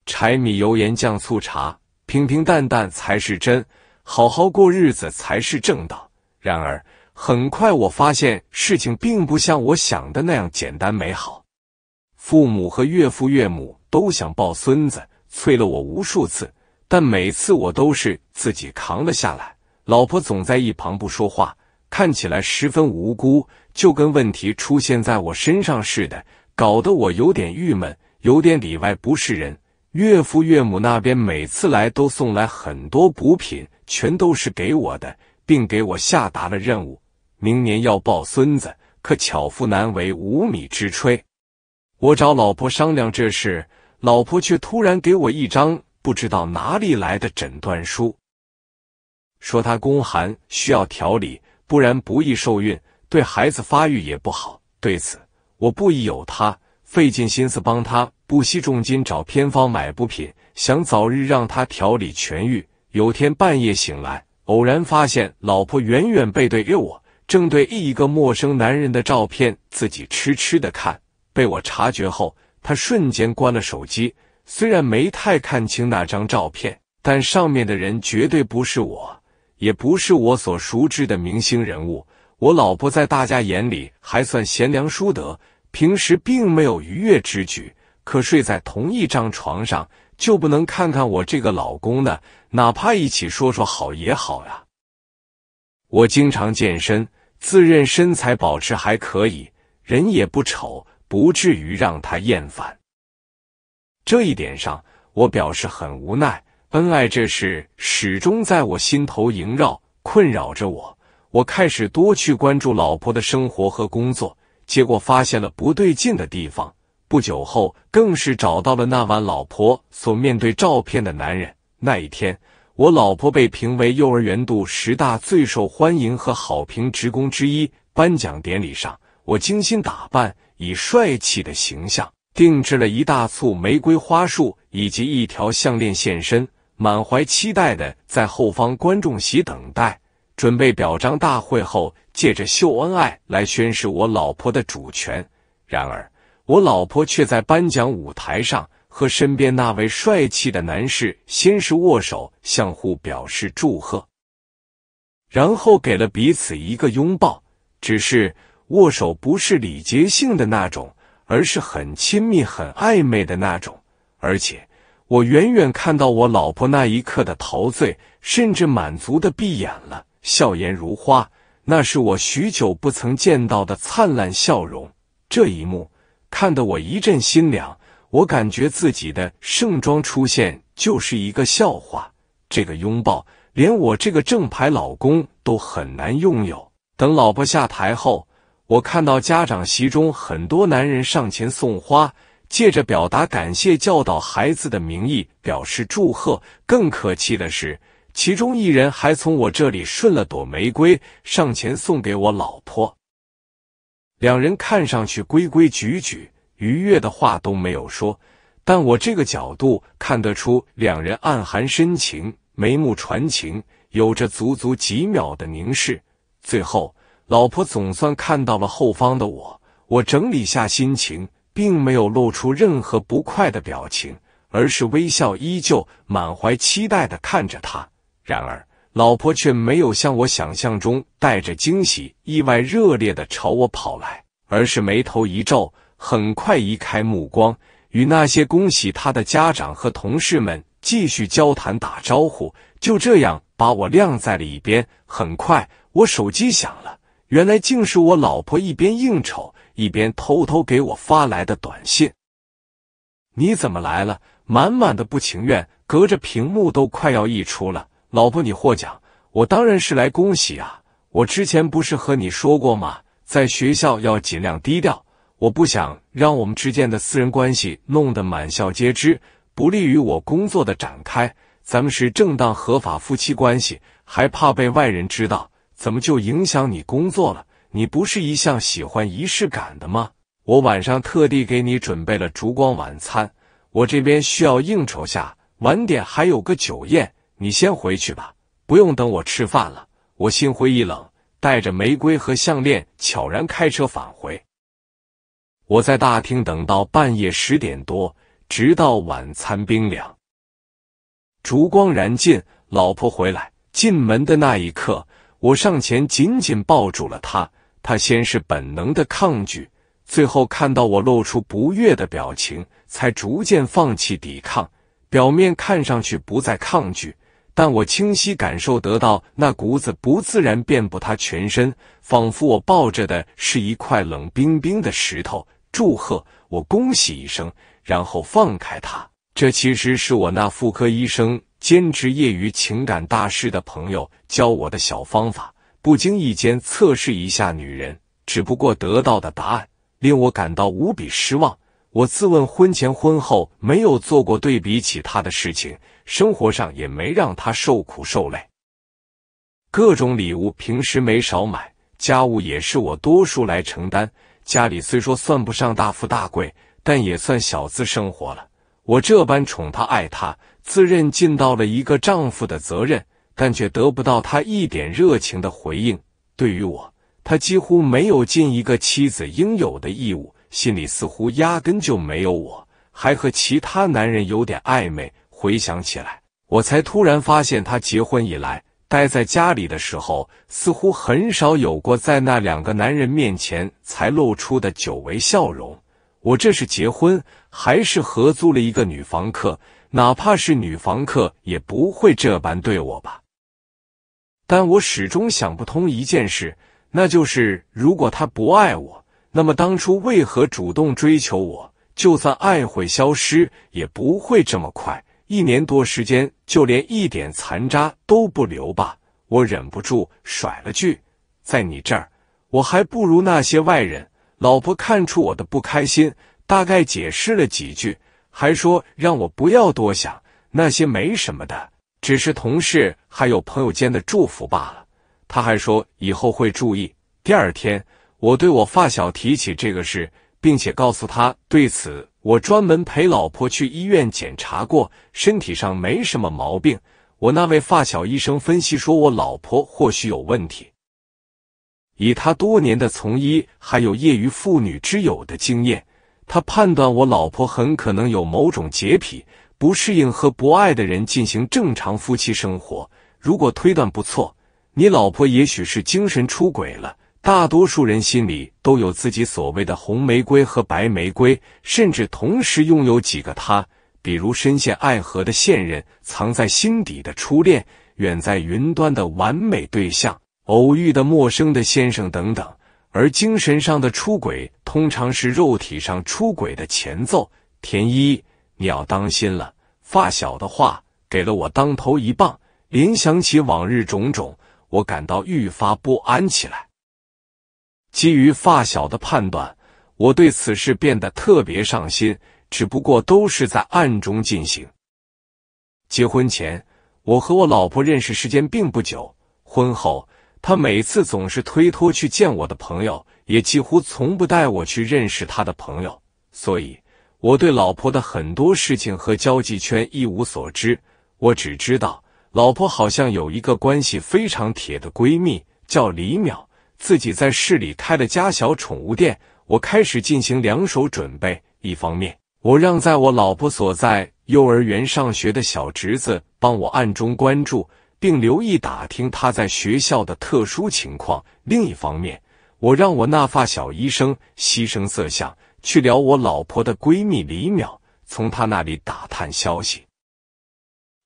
柴米油盐酱醋茶，平平淡淡才是真，好好过日子才是正道。”然而，很快我发现事情并不像我想的那样简单美好。父母和岳父岳母都想抱孙子，催了我无数次，但每次我都是自己扛了下来。老婆总在一旁不说话，看起来十分无辜。就跟问题出现在我身上似的，搞得我有点郁闷，有点里外不是人。岳父岳母那边每次来都送来很多补品，全都是给我的，并给我下达了任务：明年要抱孙子。可巧妇难为无米之炊，我找老婆商量这事，老婆却突然给我一张不知道哪里来的诊断书，说她宫寒需要调理，不然不易受孕。对孩子发育也不好。对此，我不疑有他，费尽心思帮他，不惜重金找偏方买补品，想早日让他调理痊愈。有天半夜醒来，偶然发现老婆远远背对着我，正对一个陌生男人的照片，自己痴痴的看。被我察觉后，他瞬间关了手机。虽然没太看清那张照片，但上面的人绝对不是我，也不是我所熟知的明星人物。我老婆在大家眼里还算贤良淑德，平时并没有愉悦之举，可睡在同一张床上就不能看看我这个老公呢？哪怕一起说说好也好呀。我经常健身，自认身材保持还可以，人也不丑，不至于让他厌烦。这一点上，我表示很无奈。恩爱这事始终在我心头萦绕，困扰着我。我开始多去关注老婆的生活和工作，结果发现了不对劲的地方。不久后，更是找到了那晚老婆所面对照片的男人。那一天，我老婆被评为幼儿园度十大最受欢迎和好评职工之一。颁奖典礼上，我精心打扮，以帅气的形象，定制了一大簇玫瑰花束以及一条项链现身，满怀期待的在后方观众席等待。准备表彰大会后，借着秀恩爱来宣示我老婆的主权。然而，我老婆却在颁奖舞台上和身边那位帅气的男士先是握手，相互表示祝贺，然后给了彼此一个拥抱。只是握手不是礼节性的那种，而是很亲密、很暧昧的那种。而且，我远远看到我老婆那一刻的陶醉，甚至满足的闭眼了。笑颜如花，那是我许久不曾见到的灿烂笑容。这一幕看得我一阵心凉，我感觉自己的盛装出现就是一个笑话。这个拥抱，连我这个正牌老公都很难拥有。等老婆下台后，我看到家长席中很多男人上前送花，借着表达感谢、教导孩子的名义表示祝贺。更可气的是。其中一人还从我这里顺了朵玫瑰，上前送给我老婆。两人看上去规规矩矩，愉悦的话都没有说，但我这个角度看得出两人暗含深情，眉目传情，有着足足几秒的凝视。最后，老婆总算看到了后方的我，我整理下心情，并没有露出任何不快的表情，而是微笑依旧，满怀期待的看着他。然而，老婆却没有像我想象中带着惊喜、意外、热烈的朝我跑来，而是眉头一皱，很快移开目光，与那些恭喜他的家长和同事们继续交谈、打招呼，就这样把我晾在了一边。很快，我手机响了，原来竟是我老婆一边应酬一边偷偷给我发来的短信：“你怎么来了？”满满的不情愿，隔着屏幕都快要溢出了。老婆，你获奖，我当然是来恭喜啊！我之前不是和你说过吗？在学校要尽量低调，我不想让我们之间的私人关系弄得满校皆知，不利于我工作的展开。咱们是正当合法夫妻关系，还怕被外人知道？怎么就影响你工作了？你不是一向喜欢仪式感的吗？我晚上特地给你准备了烛光晚餐。我这边需要应酬下，晚点还有个酒宴。你先回去吧，不用等我吃饭了。我心灰意冷，带着玫瑰和项链悄然开车返回。我在大厅等到半夜十点多，直到晚餐冰凉，烛光燃尽。老婆回来，进门的那一刻，我上前紧紧抱住了她。她先是本能的抗拒，最后看到我露出不悦的表情，才逐渐放弃抵抗，表面看上去不再抗拒。但我清晰感受得到那股子不自然遍布他全身，仿佛我抱着的是一块冷冰冰的石头。祝贺我，恭喜一声，然后放开他。这其实是我那妇科医生兼职业余情感大师的朋友教我的小方法，不经意间测试一下女人。只不过得到的答案令我感到无比失望。我自问婚前婚后没有做过对比起她的事情。生活上也没让他受苦受累，各种礼物平时没少买，家务也是我多数来承担。家里虽说算不上大富大贵，但也算小资生活了。我这般宠他爱他，自认尽到了一个丈夫的责任，但却得不到他一点热情的回应。对于我，他几乎没有尽一个妻子应有的义务，心里似乎压根就没有我，还和其他男人有点暧昧。回想起来，我才突然发现，他结婚以来待在家里的时候，似乎很少有过在那两个男人面前才露出的久违笑容。我这是结婚，还是合租了一个女房客？哪怕是女房客，也不会这般对我吧？但我始终想不通一件事，那就是如果他不爱我，那么当初为何主动追求我？就算爱会消失，也不会这么快。一年多时间，就连一点残渣都不留吧？我忍不住甩了句：“在你这儿，我还不如那些外人。”老婆看出我的不开心，大概解释了几句，还说让我不要多想，那些没什么的，只是同事还有朋友间的祝福罢了。他还说以后会注意。第二天，我对我发小提起这个事，并且告诉他对此。我专门陪老婆去医院检查过，身体上没什么毛病。我那位发小医生分析说，我老婆或许有问题。以他多年的从医，还有业余妇女之友的经验，他判断我老婆很可能有某种洁癖，不适应和不爱的人进行正常夫妻生活。如果推断不错，你老婆也许是精神出轨了。大多数人心里都有自己所谓的红玫瑰和白玫瑰，甚至同时拥有几个他，比如深陷爱河的现任、藏在心底的初恋、远在云端的完美对象、偶遇的陌生的先生等等。而精神上的出轨通常是肉体上出轨的前奏。田一，你要当心了。发小的话给了我当头一棒，联想起往日种种，我感到愈发不安起来。基于发小的判断，我对此事变得特别上心，只不过都是在暗中进行。结婚前，我和我老婆认识时间并不久，婚后她每次总是推脱去见我的朋友，也几乎从不带我去认识她的朋友，所以我对老婆的很多事情和交际圈一无所知。我只知道，老婆好像有一个关系非常铁的闺蜜，叫李淼。自己在市里开了家小宠物店，我开始进行两手准备。一方面，我让在我老婆所在幼儿园上学的小侄子帮我暗中关注，并留意打听他在学校的特殊情况；另一方面，我让我那发小医生牺牲色相，去聊我老婆的闺蜜李淼，从她那里打探消息。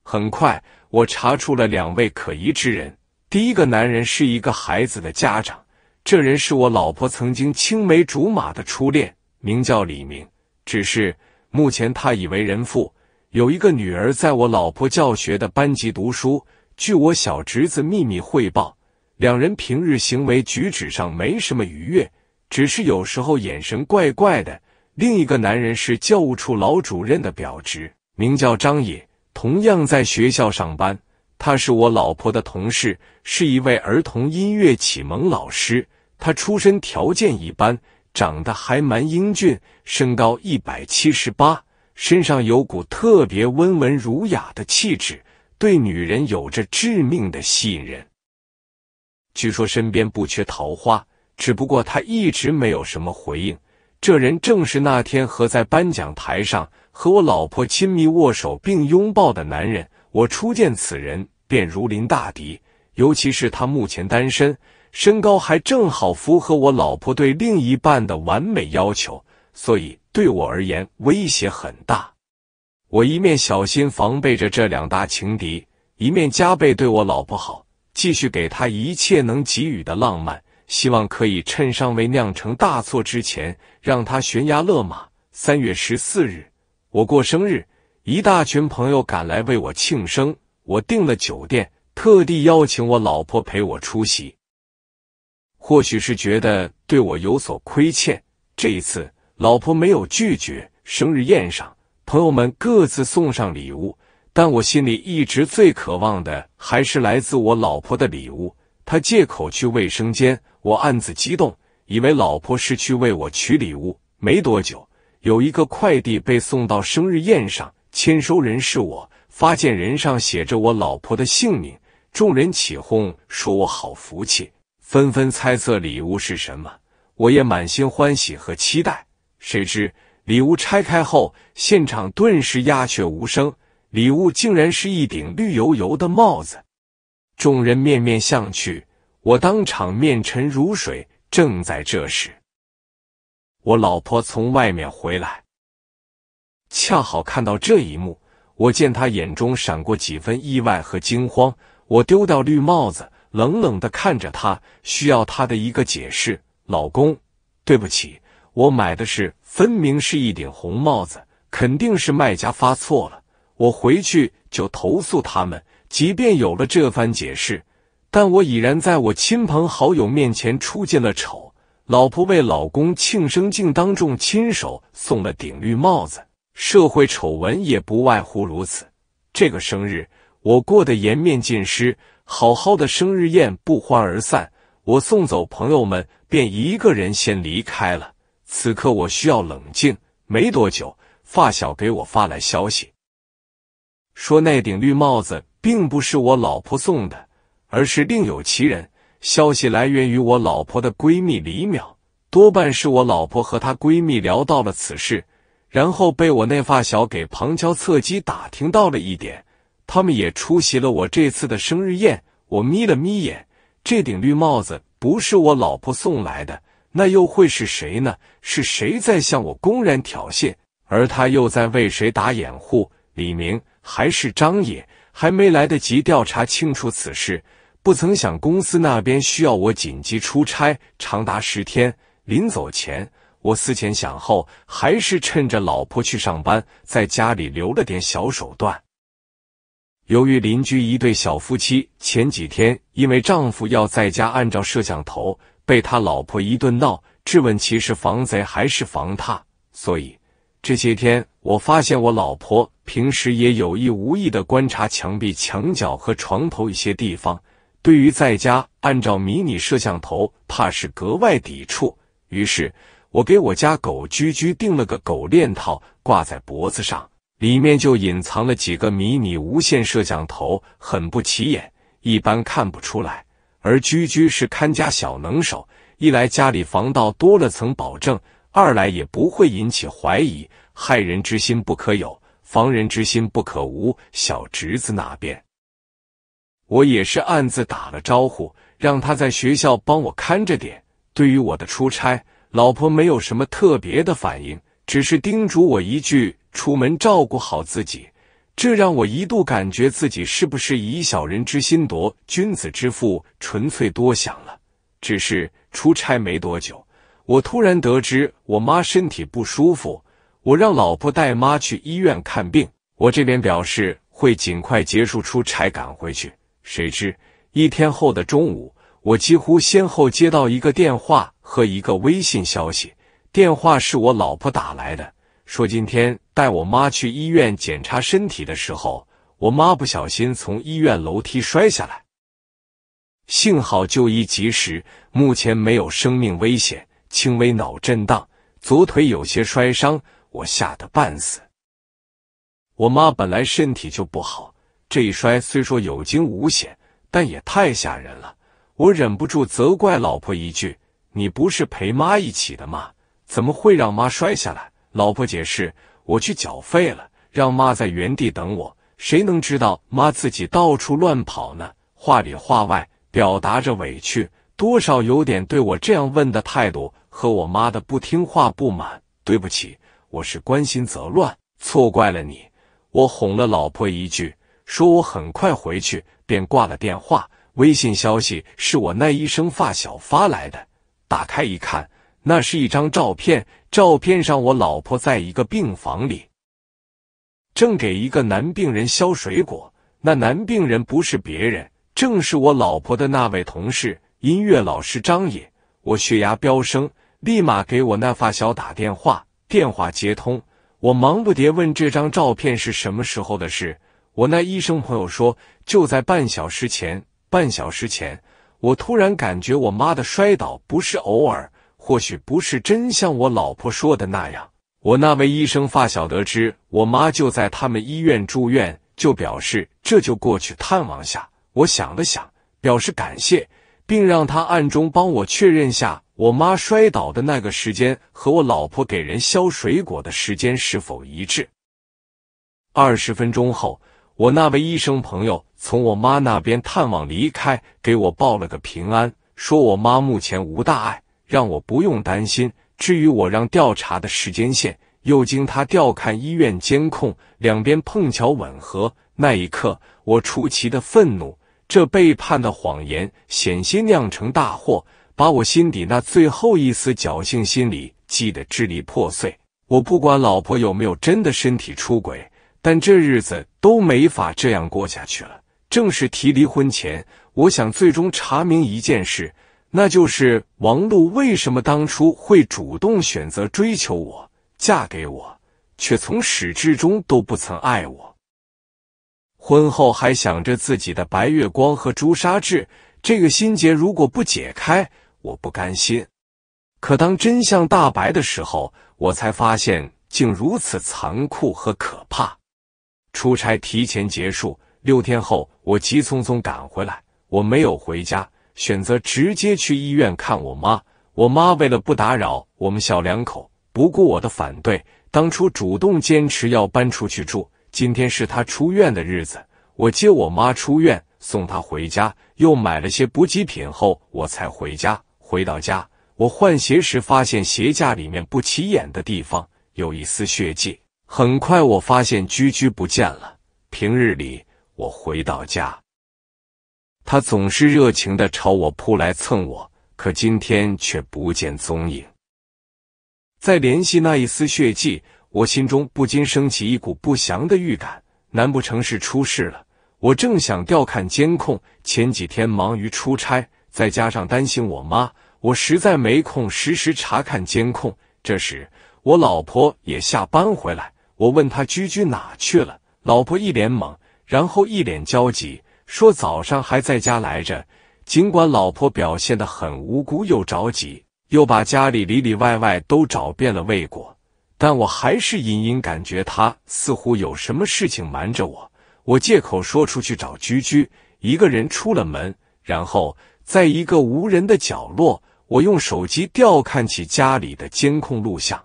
很快，我查出了两位可疑之人。第一个男人是一个孩子的家长。这人是我老婆曾经青梅竹马的初恋，名叫李明。只是目前他已为人父，有一个女儿在我老婆教学的班级读书。据我小侄子秘密汇报，两人平日行为举止上没什么愉悦，只是有时候眼神怪怪的。另一个男人是教务处老主任的表侄，名叫张野，同样在学校上班。他是我老婆的同事，是一位儿童音乐启蒙老师。他出身条件一般，长得还蛮英俊，身高一百七十八，身上有股特别温文儒雅的气质，对女人有着致命的吸引人。据说身边不缺桃花，只不过他一直没有什么回应。这人正是那天和在颁奖台上和我老婆亲密握手并拥抱的男人。我初见此人便如临大敌，尤其是他目前单身，身高还正好符合我老婆对另一半的完美要求，所以对我而言威胁很大。我一面小心防备着这两大情敌，一面加倍对我老婆好，继续给她一切能给予的浪漫，希望可以趁尚未酿成大错之前让她悬崖勒马。三月十四日，我过生日。一大群朋友赶来为我庆生，我订了酒店，特地邀请我老婆陪我出席。或许是觉得对我有所亏欠，这一次老婆没有拒绝。生日宴上，朋友们各自送上礼物，但我心里一直最渴望的还是来自我老婆的礼物。她借口去卫生间，我暗自激动，以为老婆是去为我取礼物。没多久，有一个快递被送到生日宴上。签收人是我，发件人上写着我老婆的姓名。众人起哄，说我好福气，纷纷猜测礼物是什么。我也满心欢喜和期待。谁知礼物拆开后，现场顿时鸦雀无声。礼物竟然是一顶绿油油的帽子，众人面面相觑，我当场面沉如水。正在这时，我老婆从外面回来。恰好看到这一幕，我见他眼中闪过几分意外和惊慌，我丢掉绿帽子，冷冷的看着他，需要他的一个解释。老公，对不起，我买的是分明是一顶红帽子，肯定是卖家发错了，我回去就投诉他们。即便有了这番解释，但我已然在我亲朋好友面前出尽了丑。老婆为老公庆生，竟当众亲手送了顶绿帽子。社会丑闻也不外乎如此。这个生日我过得颜面尽失，好好的生日宴不欢而散。我送走朋友们，便一个人先离开了。此刻我需要冷静。没多久，发小给我发来消息，说那顶绿帽子并不是我老婆送的，而是另有其人。消息来源于我老婆的闺蜜李淼，多半是我老婆和她闺蜜聊到了此事。然后被我那发小给旁敲侧击打听到了一点，他们也出席了我这次的生日宴。我眯了眯眼，这顶绿帽子不是我老婆送来的，那又会是谁呢？是谁在向我公然挑衅？而他又在为谁打掩护？李明还是张野？还没来得及调查清楚此事，不曾想公司那边需要我紧急出差，长达十天。临走前。我思前想后，还是趁着老婆去上班，在家里留了点小手段。由于邻居一对小夫妻前几天因为丈夫要在家按照摄像头，被他老婆一顿闹，质问其实防贼还是防他。所以这些天，我发现我老婆平时也有意无意的观察墙壁、墙角和床头一些地方，对于在家按照迷你摄像头，怕是格外抵触。于是。我给我家狗居居订了个狗链套，挂在脖子上，里面就隐藏了几个迷你无线摄像头，很不起眼，一般看不出来。而居居是看家小能手，一来家里防盗多了层保证，二来也不会引起怀疑。害人之心不可有，防人之心不可无。小侄子那边，我也是暗自打了招呼，让他在学校帮我看着点。对于我的出差，老婆没有什么特别的反应，只是叮嘱我一句：“出门照顾好自己。”这让我一度感觉自己是不是以小人之心夺君子之腹，纯粹多想了。只是出差没多久，我突然得知我妈身体不舒服，我让老婆带妈去医院看病。我这边表示会尽快结束出差赶回去。谁知一天后的中午，我几乎先后接到一个电话。和一个微信消息，电话是我老婆打来的，说今天带我妈去医院检查身体的时候，我妈不小心从医院楼梯摔下来，幸好就医及时，目前没有生命危险，轻微脑震荡，左腿有些摔伤，我吓得半死。我妈本来身体就不好，这一摔虽说有惊无险，但也太吓人了，我忍不住责怪老婆一句。你不是陪妈一起的吗？怎么会让妈摔下来？老婆解释：“我去缴费了，让妈在原地等我。谁能知道妈自己到处乱跑呢？”话里话外表达着委屈，多少有点对我这样问的态度和我妈的不听话不满。对不起，我是关心则乱，错怪了你。我哄了老婆一句，说：“我很快回去。”便挂了电话。微信消息是我那医生发小发来的。打开一看，那是一张照片。照片上，我老婆在一个病房里，正给一个男病人削水果。那男病人不是别人，正是我老婆的那位同事——音乐老师张野。我血压飙升，立马给我那发小打电话。电话接通，我忙不迭问这张照片是什么时候的事。我那医生朋友说，就在半小时前。半小时前。我突然感觉我妈的摔倒不是偶尔，或许不是真像我老婆说的那样。我那位医生发小得知我妈就在他们医院住院，就表示这就过去探望下。我想了想，表示感谢，并让他暗中帮我确认下我妈摔倒的那个时间和我老婆给人削水果的时间是否一致。二十分钟后，我那位医生朋友。从我妈那边探望离开，给我报了个平安，说我妈目前无大碍，让我不用担心。至于我让调查的时间线，又经他调看医院监控，两边碰巧吻合。那一刻，我出奇的愤怒，这背叛的谎言险些酿成大祸，把我心底那最后一丝侥幸心理击得支离破碎。我不管老婆有没有真的身体出轨，但这日子都没法这样过下去了。正是提离婚前，我想最终查明一件事，那就是王璐为什么当初会主动选择追求我、嫁给我，却从始至终都不曾爱我。婚后还想着自己的白月光和朱砂痣，这个心结如果不解开，我不甘心。可当真相大白的时候，我才发现竟如此残酷和可怕。出差提前结束，六天后。我急匆匆赶回来，我没有回家，选择直接去医院看我妈。我妈为了不打扰我们小两口，不顾我的反对，当初主动坚持要搬出去住。今天是她出院的日子，我接我妈出院，送她回家，又买了些补给品后，我才回家。回到家，我换鞋时发现鞋架里面不起眼的地方有一丝血迹。很快，我发现居居不见了。平日里，我回到家，他总是热情的朝我扑来蹭我，可今天却不见踪影。再联系那一丝血迹，我心中不禁升起一股不祥的预感，难不成是出事了？我正想调看监控，前几天忙于出差，再加上担心我妈，我实在没空时时查看监控。这时，我老婆也下班回来，我问她：“居居哪去了？”老婆一脸懵。然后一脸焦急说：“早上还在家来着。”尽管老婆表现得很无辜，又着急，又把家里里里外外都找遍了未果，但我还是隐隐感觉他似乎有什么事情瞒着我。我借口说出去找居居，一个人出了门，然后在一个无人的角落，我用手机调看起家里的监控录像。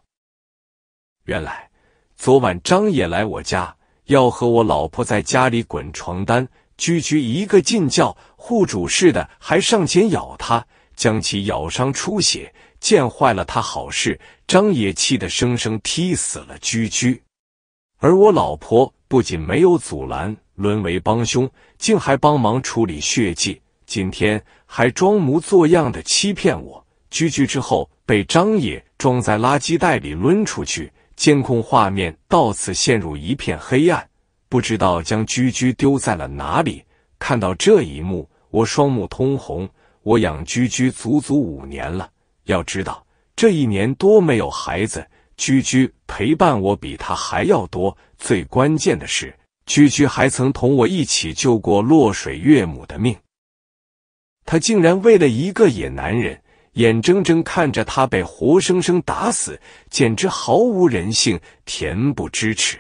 原来昨晚张也来我家。要和我老婆在家里滚床单，居居一个劲叫护主似的，还上前咬他，将其咬伤出血，见坏了他好事，张野气得生生踢死了居居。而我老婆不仅没有阻拦，沦为帮凶，竟还帮忙处理血迹。今天还装模作样的欺骗我，居居之后被张野装在垃圾袋里抡出去。监控画面到此陷入一片黑暗，不知道将居居丢在了哪里。看到这一幕，我双目通红。我养居居足足五年了，要知道这一年多没有孩子，居居陪伴我比他还要多。最关键的是，居居还曾同我一起救过落水岳母的命。他竟然为了一个野男人！眼睁睁看着他被活生生打死，简直毫无人性，恬不知耻。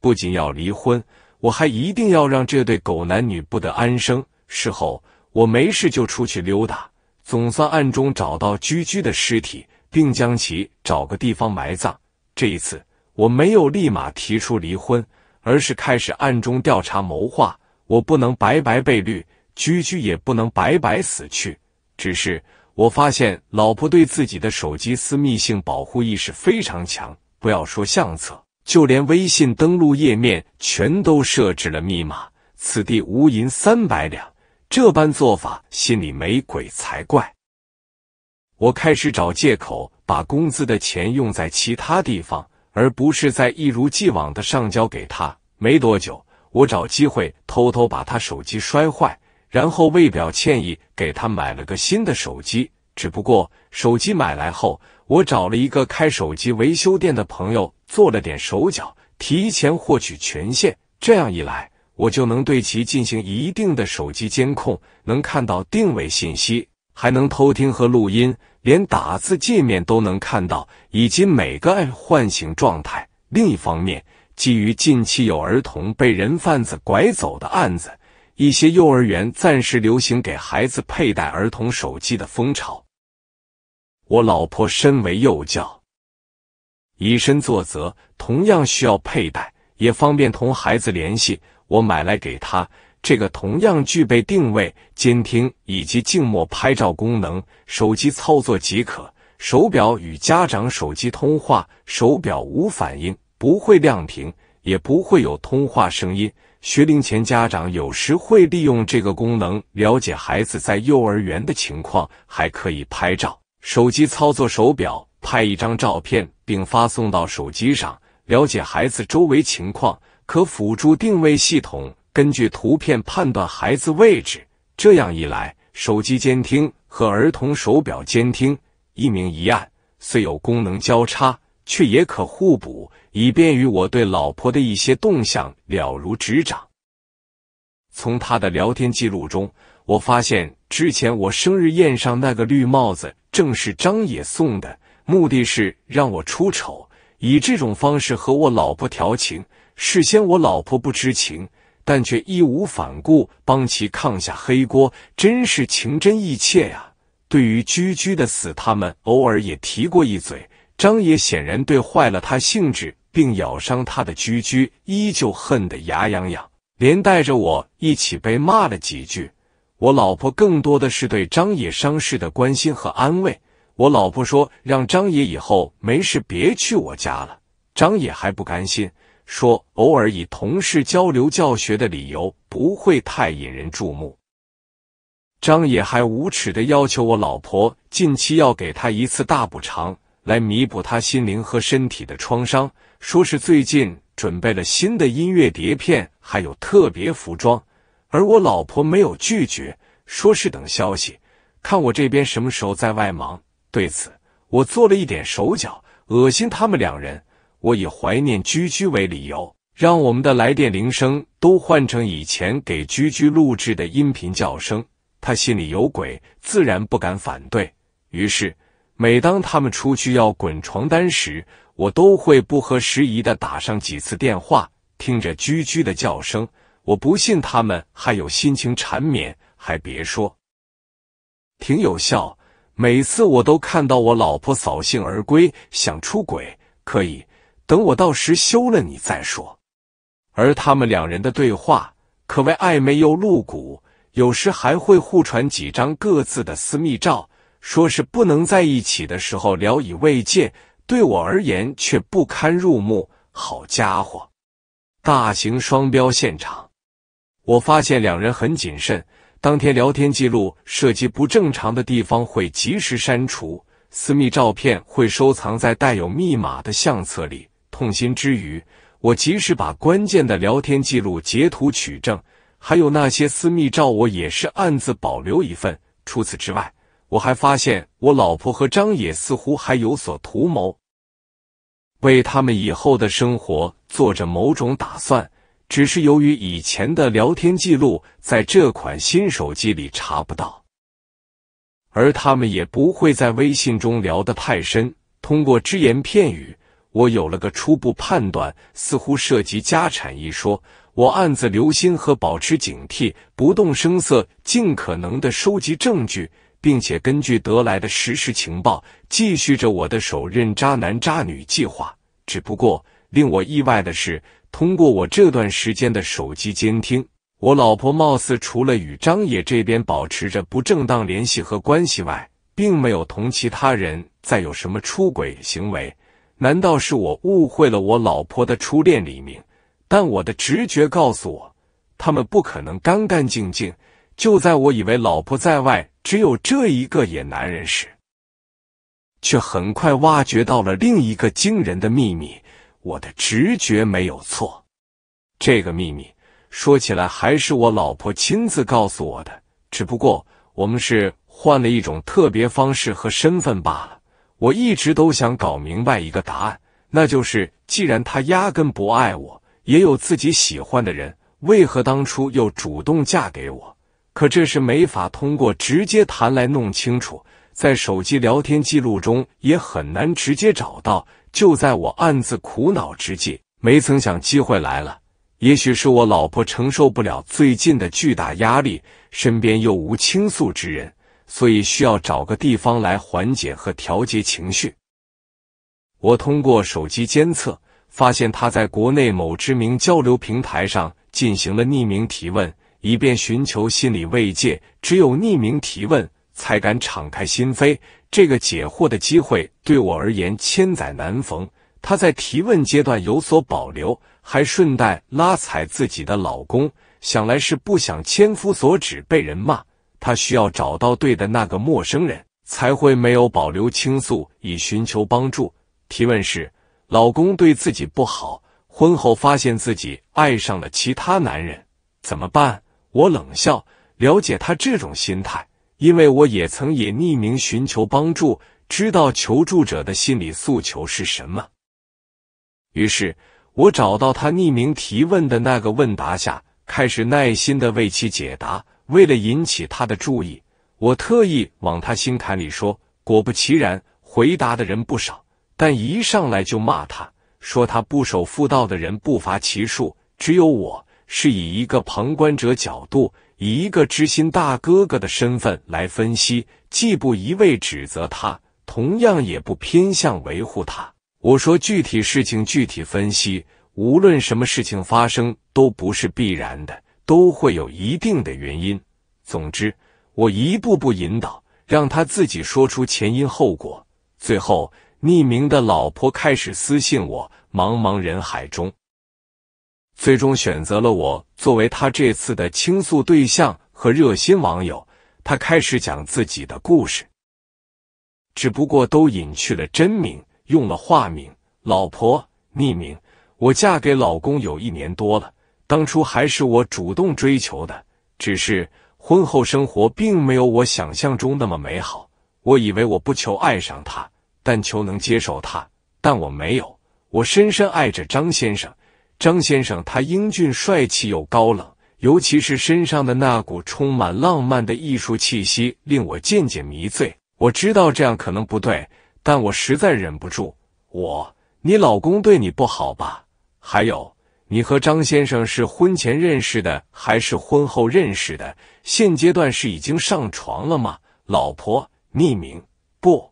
不仅要离婚，我还一定要让这对狗男女不得安生。事后我没事就出去溜达，总算暗中找到居居的尸体，并将其找个地方埋葬。这一次我没有立马提出离婚，而是开始暗中调查谋划。我不能白白被绿，居居也不能白白死去。只是。我发现老婆对自己的手机私密性保护意识非常强，不要说相册，就连微信登录页面全都设置了密码。此地无银三百两，这般做法心里没鬼才怪。我开始找借口把工资的钱用在其他地方，而不是在一如既往的上交给他。没多久，我找机会偷偷把他手机摔坏。然后为表歉意，给他买了个新的手机。只不过手机买来后，我找了一个开手机维修店的朋友做了点手脚，提前获取权限。这样一来，我就能对其进行一定的手机监控，能看到定位信息，还能偷听和录音，连打字界面都能看到，以及每个唤醒状态。另一方面，基于近期有儿童被人贩子拐走的案子。一些幼儿园暂时流行给孩子佩戴儿童手机的风潮。我老婆身为幼教，以身作则，同样需要佩戴，也方便同孩子联系。我买来给她，这个同样具备定位、监听以及静默拍照功能，手机操作即可。手表与家长手机通话，手表无反应，不会亮屏，也不会有通话声音。学龄前家长有时会利用这个功能了解孩子在幼儿园的情况，还可以拍照。手机操作手表拍一张照片，并发送到手机上，了解孩子周围情况，可辅助定位系统根据图片判断孩子位置。这样一来，手机监听和儿童手表监听一明一暗，虽有功能交叉。却也可互补，以便于我对老婆的一些动向了如指掌。从他的聊天记录中，我发现之前我生日宴上那个绿帽子正是张野送的，目的是让我出丑，以这种方式和我老婆调情。事先我老婆不知情，但却义无反顾帮其抗下黑锅，真是情真意切呀。对于居居的死，他们偶尔也提过一嘴。张野显然对坏了他兴致并咬伤他的居居依旧恨得牙痒痒，连带着我一起被骂了几句。我老婆更多的是对张野伤势的关心和安慰。我老婆说：“让张野以后没事别去我家了。”张野还不甘心，说：“偶尔以同事交流教学的理由不会太引人注目。”张野还无耻的要求我老婆近期要给他一次大补偿。来弥补他心灵和身体的创伤，说是最近准备了新的音乐碟片，还有特别服装，而我老婆没有拒绝，说是等消息，看我这边什么时候在外忙。对此，我做了一点手脚，恶心他们两人。我以怀念居居为理由，让我们的来电铃声都换成以前给居居录制的音频叫声。他心里有鬼，自然不敢反对。于是。每当他们出去要滚床单时，我都会不合时宜的打上几次电话，听着居居的叫声，我不信他们还有心情缠绵。还别说，挺有效，每次我都看到我老婆扫兴而归。想出轨可以，等我到时休了你再说。而他们两人的对话可谓暧昧又露骨，有时还会互传几张各自的私密照。说是不能在一起的时候聊以慰藉，对我而言却不堪入目。好家伙，大型双标现场！我发现两人很谨慎，当天聊天记录涉及不正常的地方会及时删除，私密照片会收藏在带有密码的相册里。痛心之余，我及时把关键的聊天记录截图取证，还有那些私密照，我也是暗自保留一份。除此之外，我还发现，我老婆和张野似乎还有所图谋，为他们以后的生活做着某种打算。只是由于以前的聊天记录在这款新手机里查不到，而他们也不会在微信中聊得太深。通过只言片语，我有了个初步判断，似乎涉及家产一说。我暗自留心和保持警惕，不动声色，尽可能的收集证据。并且根据得来的实时情报，继续着我的手刃渣男渣女计划。只不过令我意外的是，通过我这段时间的手机监听，我老婆貌似除了与张野这边保持着不正当联系和关系外，并没有同其他人再有什么出轨行为。难道是我误会了我老婆的初恋李明？但我的直觉告诉我，他们不可能干干净净。就在我以为老婆在外，只有这一个野男人时，却很快挖掘到了另一个惊人的秘密。我的直觉没有错，这个秘密说起来还是我老婆亲自告诉我的，只不过我们是换了一种特别方式和身份罢了。我一直都想搞明白一个答案，那就是既然他压根不爱我，也有自己喜欢的人，为何当初又主动嫁给我？可这是没法通过直接谈来弄清楚，在手机聊天记录中也很难直接找到。就在我暗自苦恼之际，没曾想机会来了。也许是我老婆承受不了最近的巨大压力，身边又无倾诉之人，所以需要找个地方来缓解和调节情绪。我通过手机监测，发现他在国内某知名交流平台上进行了匿名提问。以便寻求心理慰藉，只有匿名提问才敢敞开心扉。这个解惑的机会对我而言千载难逢。她在提问阶段有所保留，还顺带拉踩自己的老公，想来是不想千夫所指被人骂。她需要找到对的那个陌生人，才会没有保留倾诉以寻求帮助。提问是：老公对自己不好，婚后发现自己爱上了其他男人，怎么办？我冷笑，了解他这种心态，因为我也曾以匿名寻求帮助，知道求助者的心理诉求是什么。于是我找到他匿名提问的那个问答下，开始耐心的为其解答。为了引起他的注意，我特意往他心坎里说。果不其然，回答的人不少，但一上来就骂他，说他不守妇道的人不乏其数，只有我。是以一个旁观者角度，以一个知心大哥哥的身份来分析，既不一味指责他，同样也不偏向维护他。我说具体事情具体分析，无论什么事情发生都不是必然的，都会有一定的原因。总之，我一步步引导，让他自己说出前因后果。最后，匿名的老婆开始私信我，茫茫人海中。最终选择了我作为他这次的倾诉对象和热心网友，他开始讲自己的故事，只不过都隐去了真名，用了化名。老婆，匿名。我嫁给老公有一年多了，当初还是我主动追求的，只是婚后生活并没有我想象中那么美好。我以为我不求爱上他，但求能接受他，但我没有。我深深爱着张先生。张先生，他英俊帅气又高冷，尤其是身上的那股充满浪漫的艺术气息，令我渐渐迷醉。我知道这样可能不对，但我实在忍不住。我，你老公对你不好吧？还有，你和张先生是婚前认识的，还是婚后认识的？现阶段是已经上床了吗？老婆，匿名。不，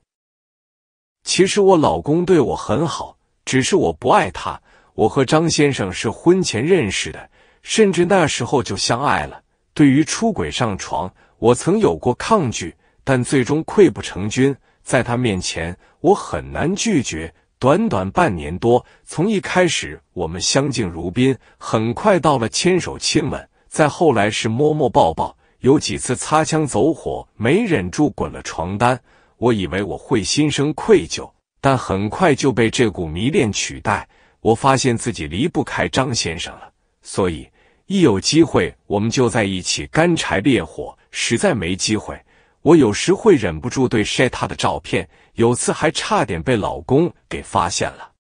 其实我老公对我很好，只是我不爱他。我和张先生是婚前认识的，甚至那时候就相爱了。对于出轨上床，我曾有过抗拒，但最终溃不成军。在他面前，我很难拒绝。短短半年多，从一开始我们相敬如宾，很快到了牵手亲吻，再后来是摸摸抱抱。有几次擦枪走火，没忍住滚了床单。我以为我会心生愧疚，但很快就被这股迷恋取代。我发现自己离不开张先生了，所以一有机会我们就在一起干柴烈火。实在没机会，我有时会忍不住对晒他的照片，有次还差点被老公给发现了。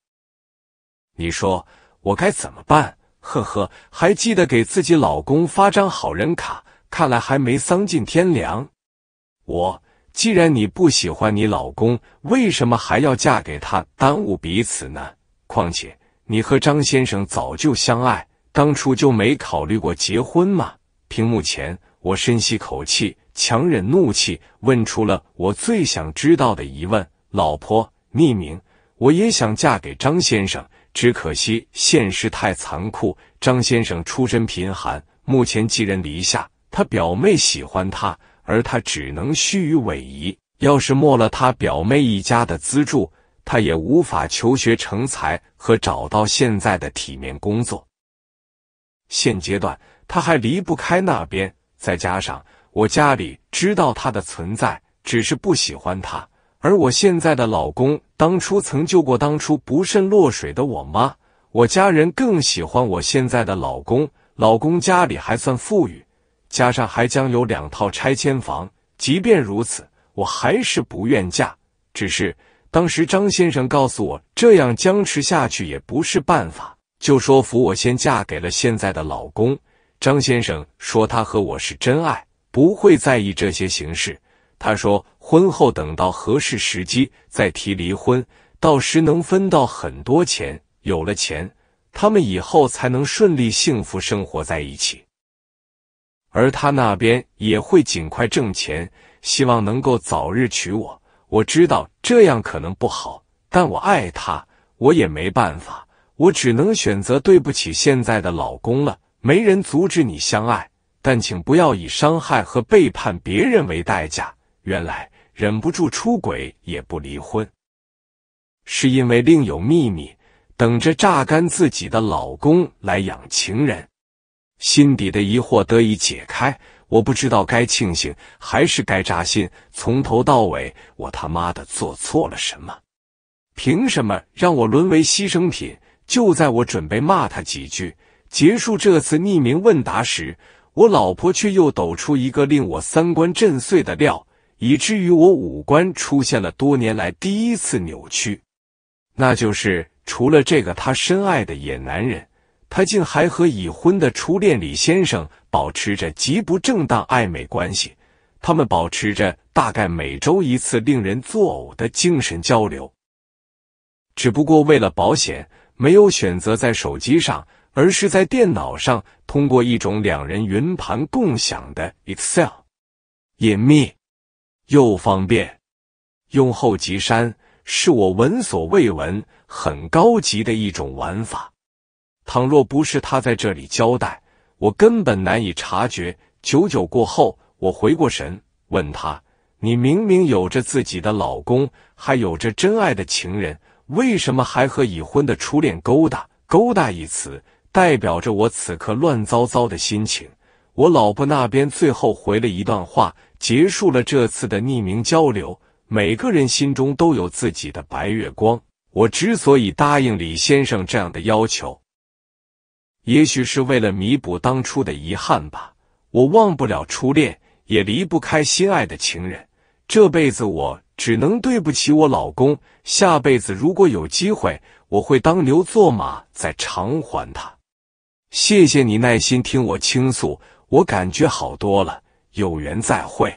你说我该怎么办？呵呵，还记得给自己老公发张好人卡，看来还没丧尽天良。我既然你不喜欢你老公，为什么还要嫁给他，耽误彼此呢？况且。你和张先生早就相爱，当初就没考虑过结婚吗？屏幕前，我深吸口气，强忍怒气，问出了我最想知道的疑问：老婆，匿名，我也想嫁给张先生，只可惜现实太残酷。张先生出身贫寒，目前寄人篱下。他表妹喜欢他，而他只能虚与委蛇。要是没了他表妹一家的资助，他也无法求学成才和找到现在的体面工作。现阶段他还离不开那边，再加上我家里知道他的存在，只是不喜欢他。而我现在的老公当初曾救过当初不慎落水的我妈，我家人更喜欢我现在的老公。老公家里还算富裕，加上还将有两套拆迁房。即便如此，我还是不愿嫁，只是。当时张先生告诉我，这样僵持下去也不是办法，就说服我先嫁给了现在的老公。张先生说他和我是真爱，不会在意这些形式。他说婚后等到合适时机再提离婚，到时能分到很多钱。有了钱，他们以后才能顺利幸福生活在一起。而他那边也会尽快挣钱，希望能够早日娶我。我知道这样可能不好，但我爱他，我也没办法，我只能选择对不起现在的老公了。没人阻止你相爱，但请不要以伤害和背叛别人为代价。原来忍不住出轨也不离婚，是因为另有秘密，等着榨干自己的老公来养情人。心底的疑惑得以解开。我不知道该庆幸还是该扎心。从头到尾，我他妈的做错了什么？凭什么让我沦为牺牲品？就在我准备骂他几句，结束这次匿名问答时，我老婆却又抖出一个令我三观震碎的料，以至于我五官出现了多年来第一次扭曲。那就是除了这个他深爱的野男人。他竟还和已婚的初恋李先生保持着极不正当暧昧关系，他们保持着大概每周一次令人作呕的精神交流，只不过为了保险，没有选择在手机上，而是在电脑上，通过一种两人云盘共享的 Excel，隐秘又方便，用后即删，是我闻所未闻，很高级的一种玩法。倘若不是他在这里交代，我根本难以察觉。久久过后，我回过神，问他：“你明明有着自己的老公，还有着真爱的情人，为什么还和已婚的初恋勾搭？”勾搭一词代表着我此刻乱糟糟的心情。我老婆那边最后回了一段话，结束了这次的匿名交流。每个人心中都有自己的白月光。我之所以答应李先生这样的要求。也许是为了弥补当初的遗憾吧，我忘不了初恋，也离不开心爱的情人。这辈子我只能对不起我老公，下辈子如果有机会，我会当牛做马再偿还他。谢谢你耐心听我倾诉，我感觉好多了。有缘再会。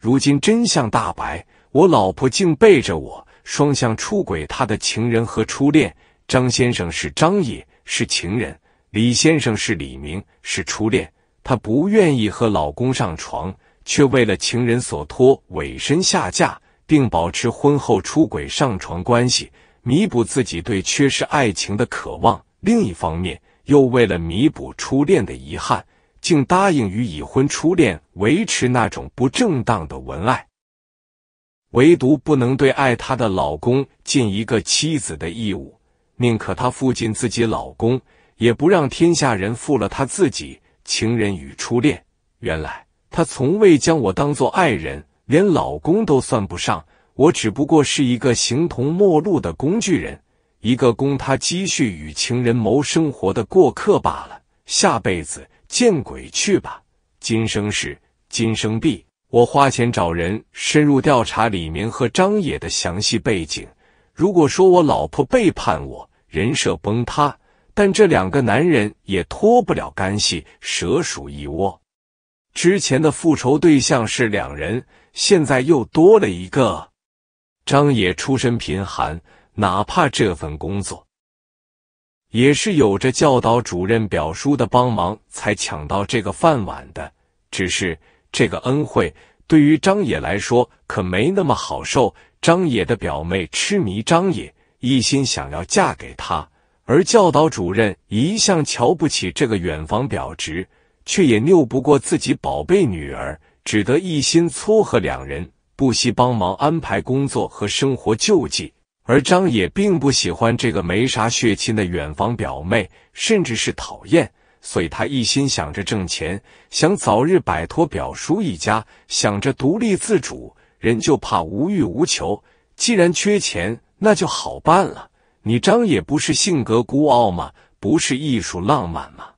如今真相大白，我老婆竟背着我双向出轨，他的情人和初恋张先生是张也是情人。李先生是李明，是初恋。她不愿意和老公上床，却为了情人所托委身下嫁，并保持婚后出轨上床关系，弥补自己对缺失爱情的渴望。另一方面，又为了弥补初恋的遗憾，竟答应与已婚初恋维持那种不正当的文爱，唯独不能对爱她的老公尽一个妻子的义务，宁可她负尽自己老公。也不让天下人负了他自己情人与初恋。原来他从未将我当做爱人，连老公都算不上。我只不过是一个形同陌路的工具人，一个供他积蓄与情人谋生活的过客罢了。下辈子见鬼去吧！今生是今生必。我花钱找人深入调查李明和张野的详细背景。如果说我老婆背叛我，人设崩塌。但这两个男人也脱不了干系，蛇鼠一窝。之前的复仇对象是两人，现在又多了一个。张野出身贫寒，哪怕这份工作，也是有着教导主任表叔的帮忙才抢到这个饭碗的。只是这个恩惠对于张野来说可没那么好受。张野的表妹痴迷张野，一心想要嫁给他。而教导主任一向瞧不起这个远房表侄，却也拗不过自己宝贝女儿，只得一心撮合两人，不惜帮忙安排工作和生活救济。而张野并不喜欢这个没啥血亲的远房表妹，甚至是讨厌，所以他一心想着挣钱，想早日摆脱表叔一家，想着独立自主。人就怕无欲无求，既然缺钱，那就好办了。你张也不是性格孤傲吗？不是艺术浪漫吗？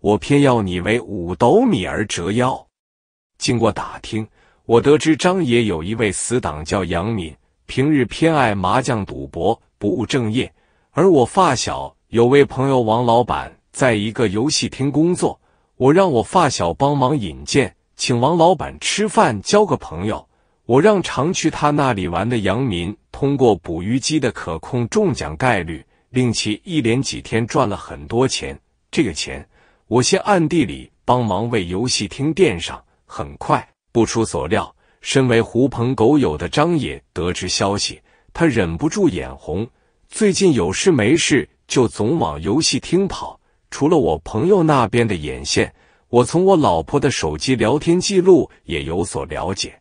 我偏要你为五斗米而折腰。经过打听，我得知张爷有一位死党叫杨敏，平日偏爱麻将赌博，不务正业。而我发小有位朋友王老板，在一个游戏厅工作。我让我发小帮忙引荐，请王老板吃饭，交个朋友。我让常去他那里玩的杨民通过捕鱼机的可控中奖概率，令其一连几天赚了很多钱。这个钱，我先暗地里帮忙为游戏厅垫上。很快，不出所料，身为狐朋狗友的张野得知消息，他忍不住眼红。最近有事没事就总往游戏厅跑。除了我朋友那边的眼线，我从我老婆的手机聊天记录也有所了解。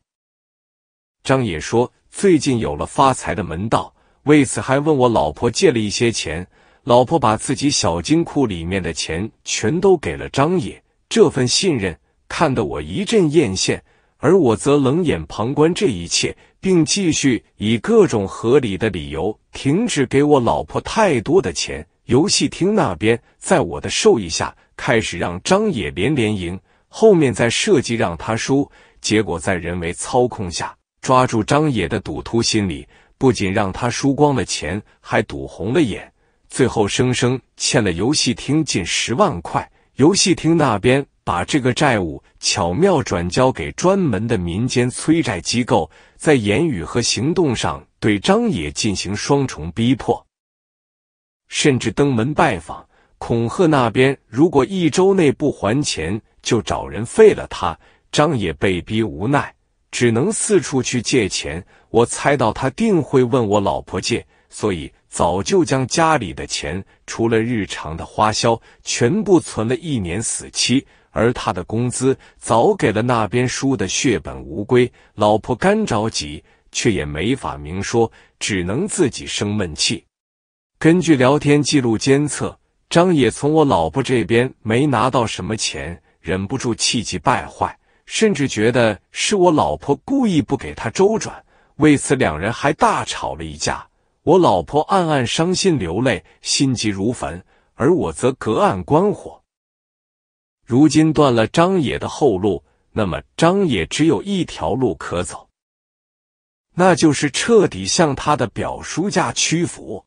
张野说：“最近有了发财的门道，为此还问我老婆借了一些钱。老婆把自己小金库里面的钱全都给了张野，这份信任看得我一阵艳羡。而我则冷眼旁观这一切，并继续以各种合理的理由停止给我老婆太多的钱。游戏厅那边，在我的授意下，开始让张野连连赢，后面再设计让他输。结果在人为操控下。”抓住张野的赌徒心理，不仅让他输光了钱，还赌红了眼，最后生生欠了游戏厅近十万块。游戏厅那边把这个债务巧妙转交给专门的民间催债机构，在言语和行动上对张野进行双重逼迫，甚至登门拜访，恐吓那边如果一周内不还钱，就找人废了他。张野被逼无奈。只能四处去借钱，我猜到他定会问我老婆借，所以早就将家里的钱，除了日常的花销，全部存了一年死期。而他的工资早给了那边输的血本无归，老婆干着急，却也没法明说，只能自己生闷气。根据聊天记录监测，张野从我老婆这边没拿到什么钱，忍不住气急败坏。甚至觉得是我老婆故意不给他周转，为此两人还大吵了一架。我老婆暗暗伤心流泪，心急如焚，而我则隔岸观火。如今断了张野的后路，那么张野只有一条路可走，那就是彻底向他的表叔家屈服。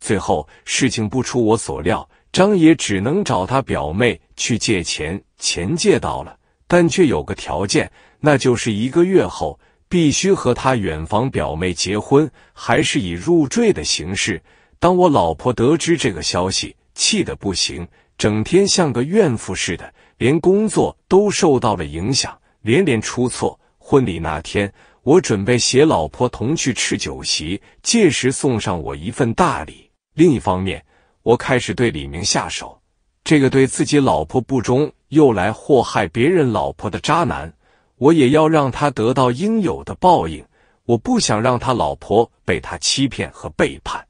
最后事情不出我所料，张野只能找他表妹去借钱，钱借到了。但却有个条件，那就是一个月后必须和他远房表妹结婚，还是以入赘的形式。当我老婆得知这个消息，气得不行，整天像个怨妇似的，连工作都受到了影响，连连出错。婚礼那天，我准备携老婆同去吃酒席，届时送上我一份大礼。另一方面，我开始对李明下手，这个对自己老婆不忠。又来祸害别人老婆的渣男，我也要让他得到应有的报应。我不想让他老婆被他欺骗和背叛。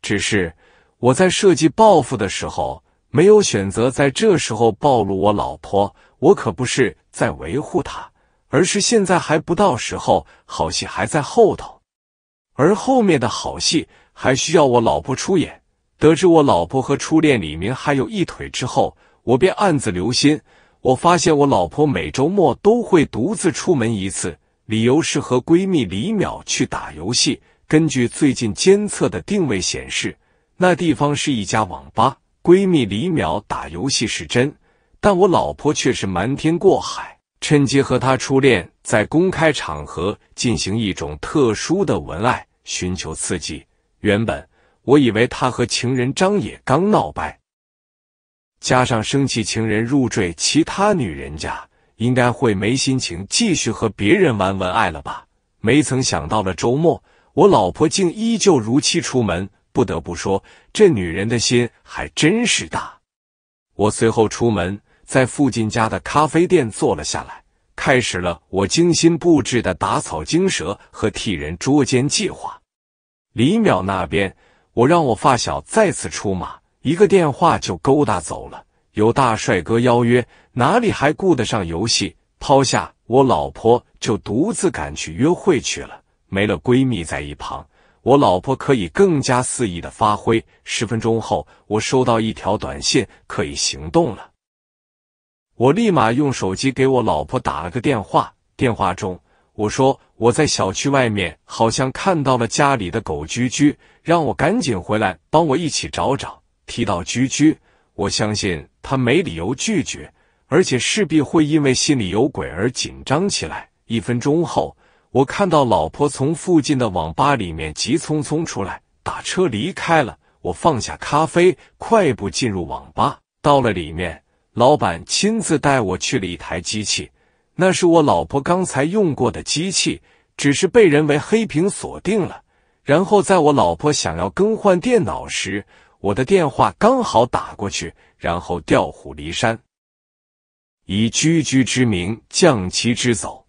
只是我在设计报复的时候，没有选择在这时候暴露我老婆。我可不是在维护她，而是现在还不到时候，好戏还在后头。而后面的好戏还需要我老婆出演。得知我老婆和初恋李明还有一腿之后。我便暗自留心，我发现我老婆每周末都会独自出门一次，理由是和闺蜜李淼去打游戏。根据最近监测的定位显示，那地方是一家网吧。闺蜜李淼打游戏是真，但我老婆却是瞒天过海，趁机和她初恋在公开场合进行一种特殊的文爱，寻求刺激。原本我以为她和情人张野刚闹掰。加上生气，情人入赘其他女人家，应该会没心情继续和别人玩文爱了吧？没曾想到，了周末我老婆竟依旧如期出门。不得不说，这女人的心还真是大。我随后出门，在附近家的咖啡店坐了下来，开始了我精心布置的打草惊蛇和替人捉奸计划。李淼那边，我让我发小再次出马。一个电话就勾搭走了，有大帅哥邀约，哪里还顾得上游戏？抛下我老婆就独自赶去约会去了。没了闺蜜在一旁，我老婆可以更加肆意的发挥。十分钟后，我收到一条短信，可以行动了。我立马用手机给我老婆打了个电话，电话中我说我在小区外面好像看到了家里的狗居居，让我赶紧回来帮我一起找找。提到居居，我相信他没理由拒绝，而且势必会因为心里有鬼而紧张起来。一分钟后，我看到老婆从附近的网吧里面急匆匆出来，打车离开了。我放下咖啡，快步进入网吧。到了里面，老板亲自带我去了一台机器，那是我老婆刚才用过的机器，只是被人为黑屏锁定了。然后在我老婆想要更换电脑时，我的电话刚好打过去，然后调虎离山，以居居之名将其之走。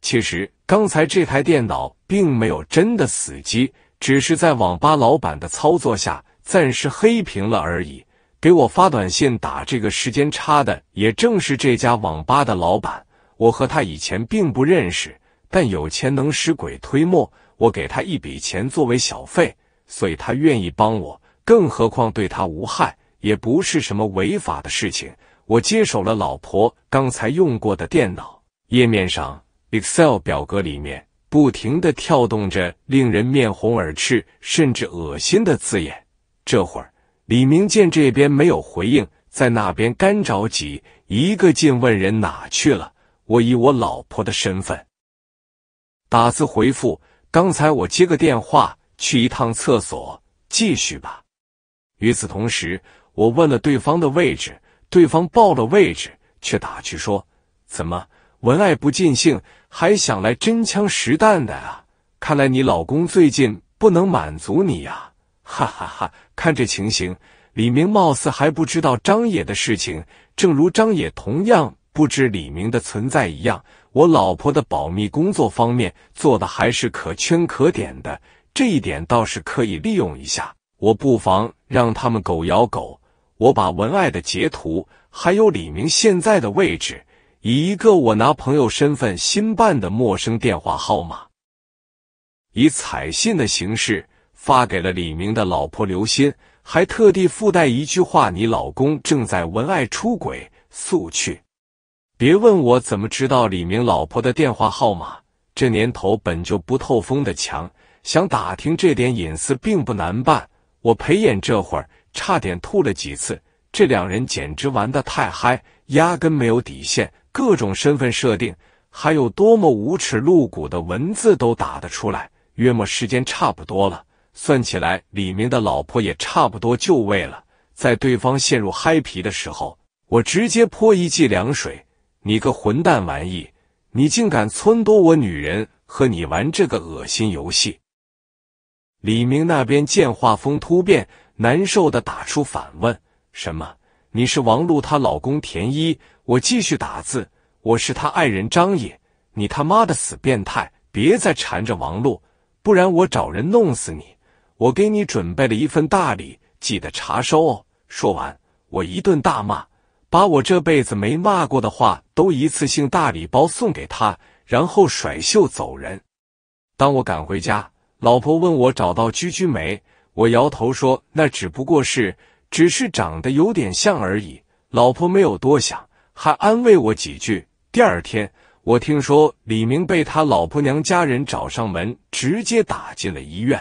其实刚才这台电脑并没有真的死机，只是在网吧老板的操作下暂时黑屏了而已。给我发短信打这个时间差的，也正是这家网吧的老板。我和他以前并不认识，但有钱能使鬼推磨，我给他一笔钱作为小费。所以他愿意帮我，更何况对他无害，也不是什么违法的事情。我接手了老婆刚才用过的电脑，页面上 Excel 表格里面不停的跳动着令人面红耳赤，甚至恶心的字眼。这会儿李明健这边没有回应，在那边干着急，一个劲问人哪去了。我以我老婆的身份打字回复：刚才我接个电话。去一趟厕所，继续吧。与此同时，我问了对方的位置，对方报了位置，却打趣说：“怎么，文爱不尽兴，还想来真枪实弹的啊？看来你老公最近不能满足你呀！”哈哈哈，看这情形，李明貌似还不知道张野的事情，正如张野同样不知李明的存在一样。我老婆的保密工作方面做的还是可圈可点的。这一点倒是可以利用一下，我不妨让他们狗咬狗。我把文爱的截图，还有李明现在的位置，以一个我拿朋友身份新办的陌生电话号码，以彩信的形式发给了李明的老婆刘欣，还特地附带一句话：“你老公正在文爱出轨，速去！”别问我怎么知道李明老婆的电话号码，这年头本就不透风的墙。想打听这点隐私并不难办，我陪演这会儿差点吐了几次。这两人简直玩得太嗨，压根没有底线，各种身份设定，还有多么无耻露骨的文字都打得出来。约莫时间差不多了，算起来李明的老婆也差不多就位了。在对方陷入嗨皮的时候，我直接泼一剂凉水：“你个混蛋玩意，你竟敢撺掇我女人和你玩这个恶心游戏！”李明那边见画风突变，难受的打出反问：“什么？你是王璐她老公田一？”我继续打字：“我是他爱人张野。”你他妈的死变态，别再缠着王璐，不然我找人弄死你！我给你准备了一份大礼，记得查收哦。说完，我一顿大骂，把我这辈子没骂过的话都一次性大礼包送给他，然后甩袖走人。当我赶回家。老婆问我找到居居没，我摇头说那只不过是只是长得有点像而已。老婆没有多想，还安慰我几句。第二天，我听说李明被他老婆娘家人找上门，直接打进了医院。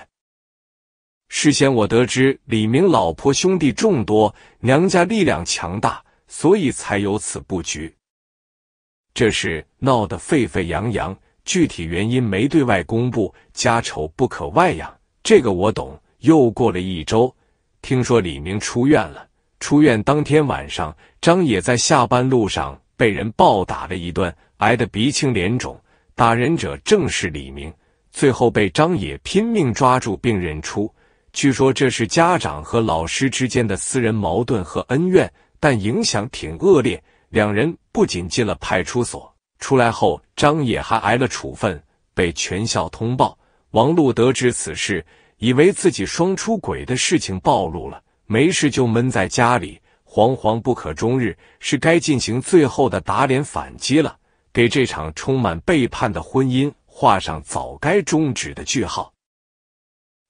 事先我得知李明老婆兄弟众多，娘家力量强大，所以才有此布局。这事闹得沸沸扬扬。具体原因没对外公布，家丑不可外扬，这个我懂。又过了一周，听说李明出院了。出院当天晚上，张野在下班路上被人暴打了一顿，挨得鼻青脸肿。打人者正是李明，最后被张野拼命抓住并认出。据说这是家长和老师之间的私人矛盾和恩怨，但影响挺恶劣。两人不仅进了派出所。出来后，张野还挨了处分，被全校通报。王璐得知此事，以为自己双出轨的事情暴露了，没事就闷在家里，惶惶不可终日，是该进行最后的打脸反击了，给这场充满背叛的婚姻画上早该终止的句号。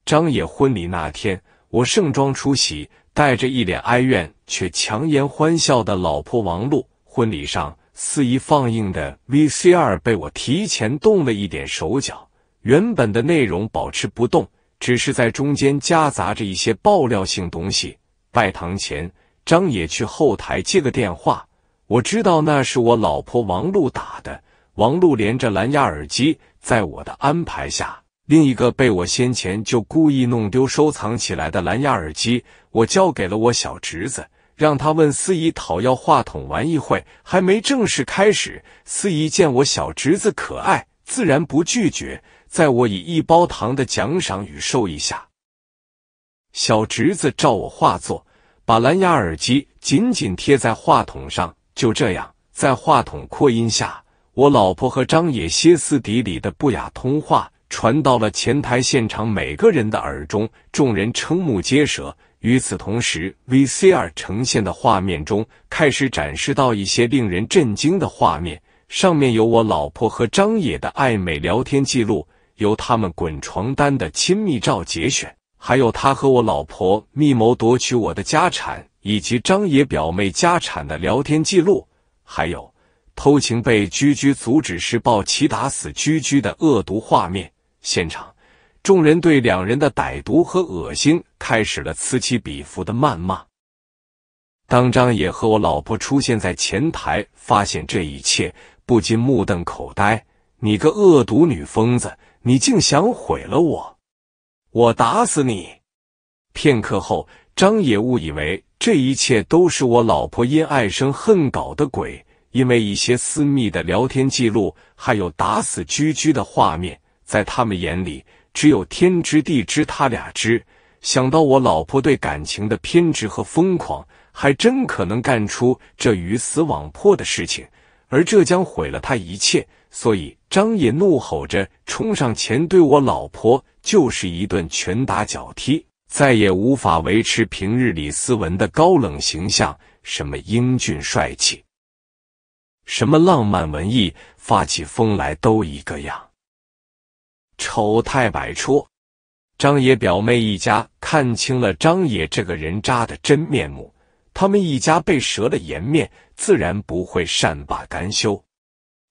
张野婚礼那天，我盛装出席，带着一脸哀怨却强颜欢笑的老婆王璐。婚礼上。肆意放映的 V C R 被我提前动了一点手脚，原本的内容保持不动，只是在中间夹杂着一些爆料性东西。拜堂前，张野去后台接个电话，我知道那是我老婆王璐打的。王璐连着蓝牙耳机，在我的安排下，另一个被我先前就故意弄丢、收藏起来的蓝牙耳机，我交给了我小侄子。让他问司仪讨要话筒玩一会，还没正式开始，司仪见我小侄子可爱，自然不拒绝。在我以一包糖的奖赏与授意下，小侄子照我画作，把蓝牙耳机紧紧贴在话筒上。就这样，在话筒扩音下，我老婆和张野歇斯底里的不雅通话传到了前台现场每个人的耳中，众人瞠目结舌。与此同时，VCR 呈现的画面中开始展示到一些令人震惊的画面，上面有我老婆和张野的暧昧聊天记录，有他们滚床单的亲密照节选，还有他和我老婆密谋夺取我的家产以及张野表妹家产的聊天记录，还有偷情被居居阻止时暴起打死居居的恶毒画面，现场。众人对两人的歹毒和恶心开始了此起彼伏的谩骂。当张野和我老婆出现在前台，发现这一切，不禁目瞪口呆：“你个恶毒女疯子，你竟想毁了我！我打死你！”片刻后，张野误以为这一切都是我老婆因爱生恨搞的鬼，因为一些私密的聊天记录，还有打死居居的画面，在他们眼里。只有天知地知，他俩知。想到我老婆对感情的偏执和疯狂，还真可能干出这鱼死网破的事情，而这将毁了他一切。所以张野怒吼着冲上前，对我老婆就是一顿拳打脚踢，再也无法维持平日里斯文的高冷形象。什么英俊帅气，什么浪漫文艺，发起疯来都一个样。丑态百出，张野表妹一家看清了张野这个人渣的真面目，他们一家被折了颜面，自然不会善罢甘休。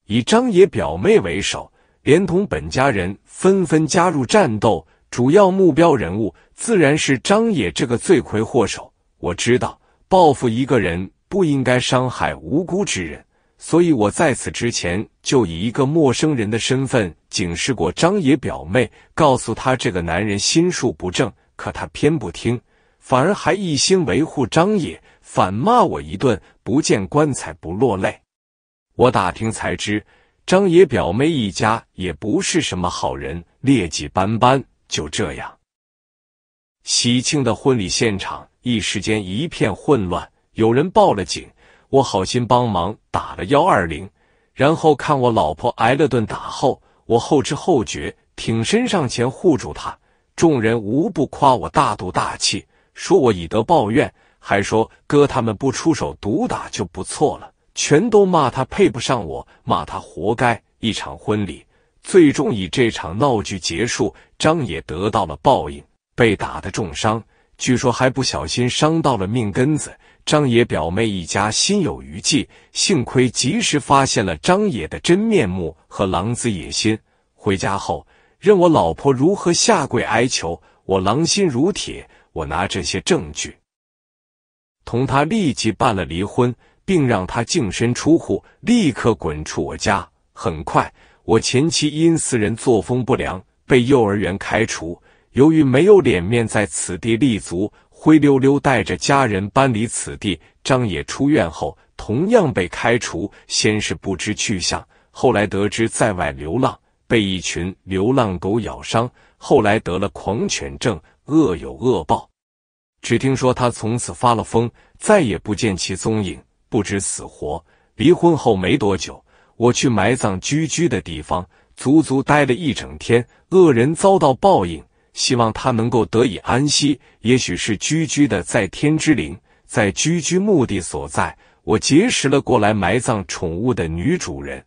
以张野表妹为首，连同本家人纷纷加入战斗，主要目标人物自然是张野这个罪魁祸首。我知道，报复一个人不应该伤害无辜之人。所以我在此之前就以一个陌生人的身份警示过张野表妹，告诉她这个男人心术不正，可他偏不听，反而还一心维护张野，反骂我一顿，不见棺材不落泪。我打听才知，张野表妹一家也不是什么好人，劣迹斑斑。就这样，喜庆的婚礼现场一时间一片混乱，有人报了警。我好心帮忙打了幺二零，然后看我老婆挨了顿打后，我后知后觉，挺身上前护住她。众人无不夸我大度大气，说我以德报怨，还说哥他们不出手毒打就不错了。全都骂他配不上我，骂他活该。一场婚礼最终以这场闹剧结束，张也得到了报应，被打的重伤，据说还不小心伤到了命根子。张野表妹一家心有余悸，幸亏及时发现了张野的真面目和狼子野心。回家后，任我老婆如何下跪哀求，我狼心如铁。我拿这些证据，同他立即办了离婚，并让他净身出户，立刻滚出我家。很快，我前妻因私人作风不良被幼儿园开除，由于没有脸面在此地立足。灰溜溜带着家人搬离此地。张野出院后同样被开除，先是不知去向，后来得知在外流浪，被一群流浪狗咬伤，后来得了狂犬症，恶有恶报。只听说他从此发了疯，再也不见其踪影，不知死活。离婚后没多久，我去埋葬居居的地方，足足待了一整天。恶人遭到报应。希望他能够得以安息，也许是居居的在天之灵，在居居墓地所在。我结识了过来埋葬宠物的女主人，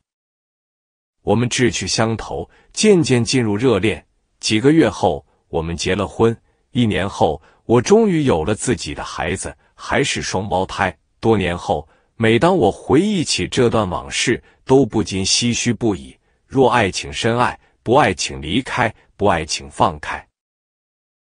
我们志趣相投，渐渐进入热恋。几个月后，我们结了婚。一年后，我终于有了自己的孩子，还是双胞胎。多年后，每当我回忆起这段往事，都不禁唏嘘不已。若爱，请深爱；不爱，请离开；不爱，请放开。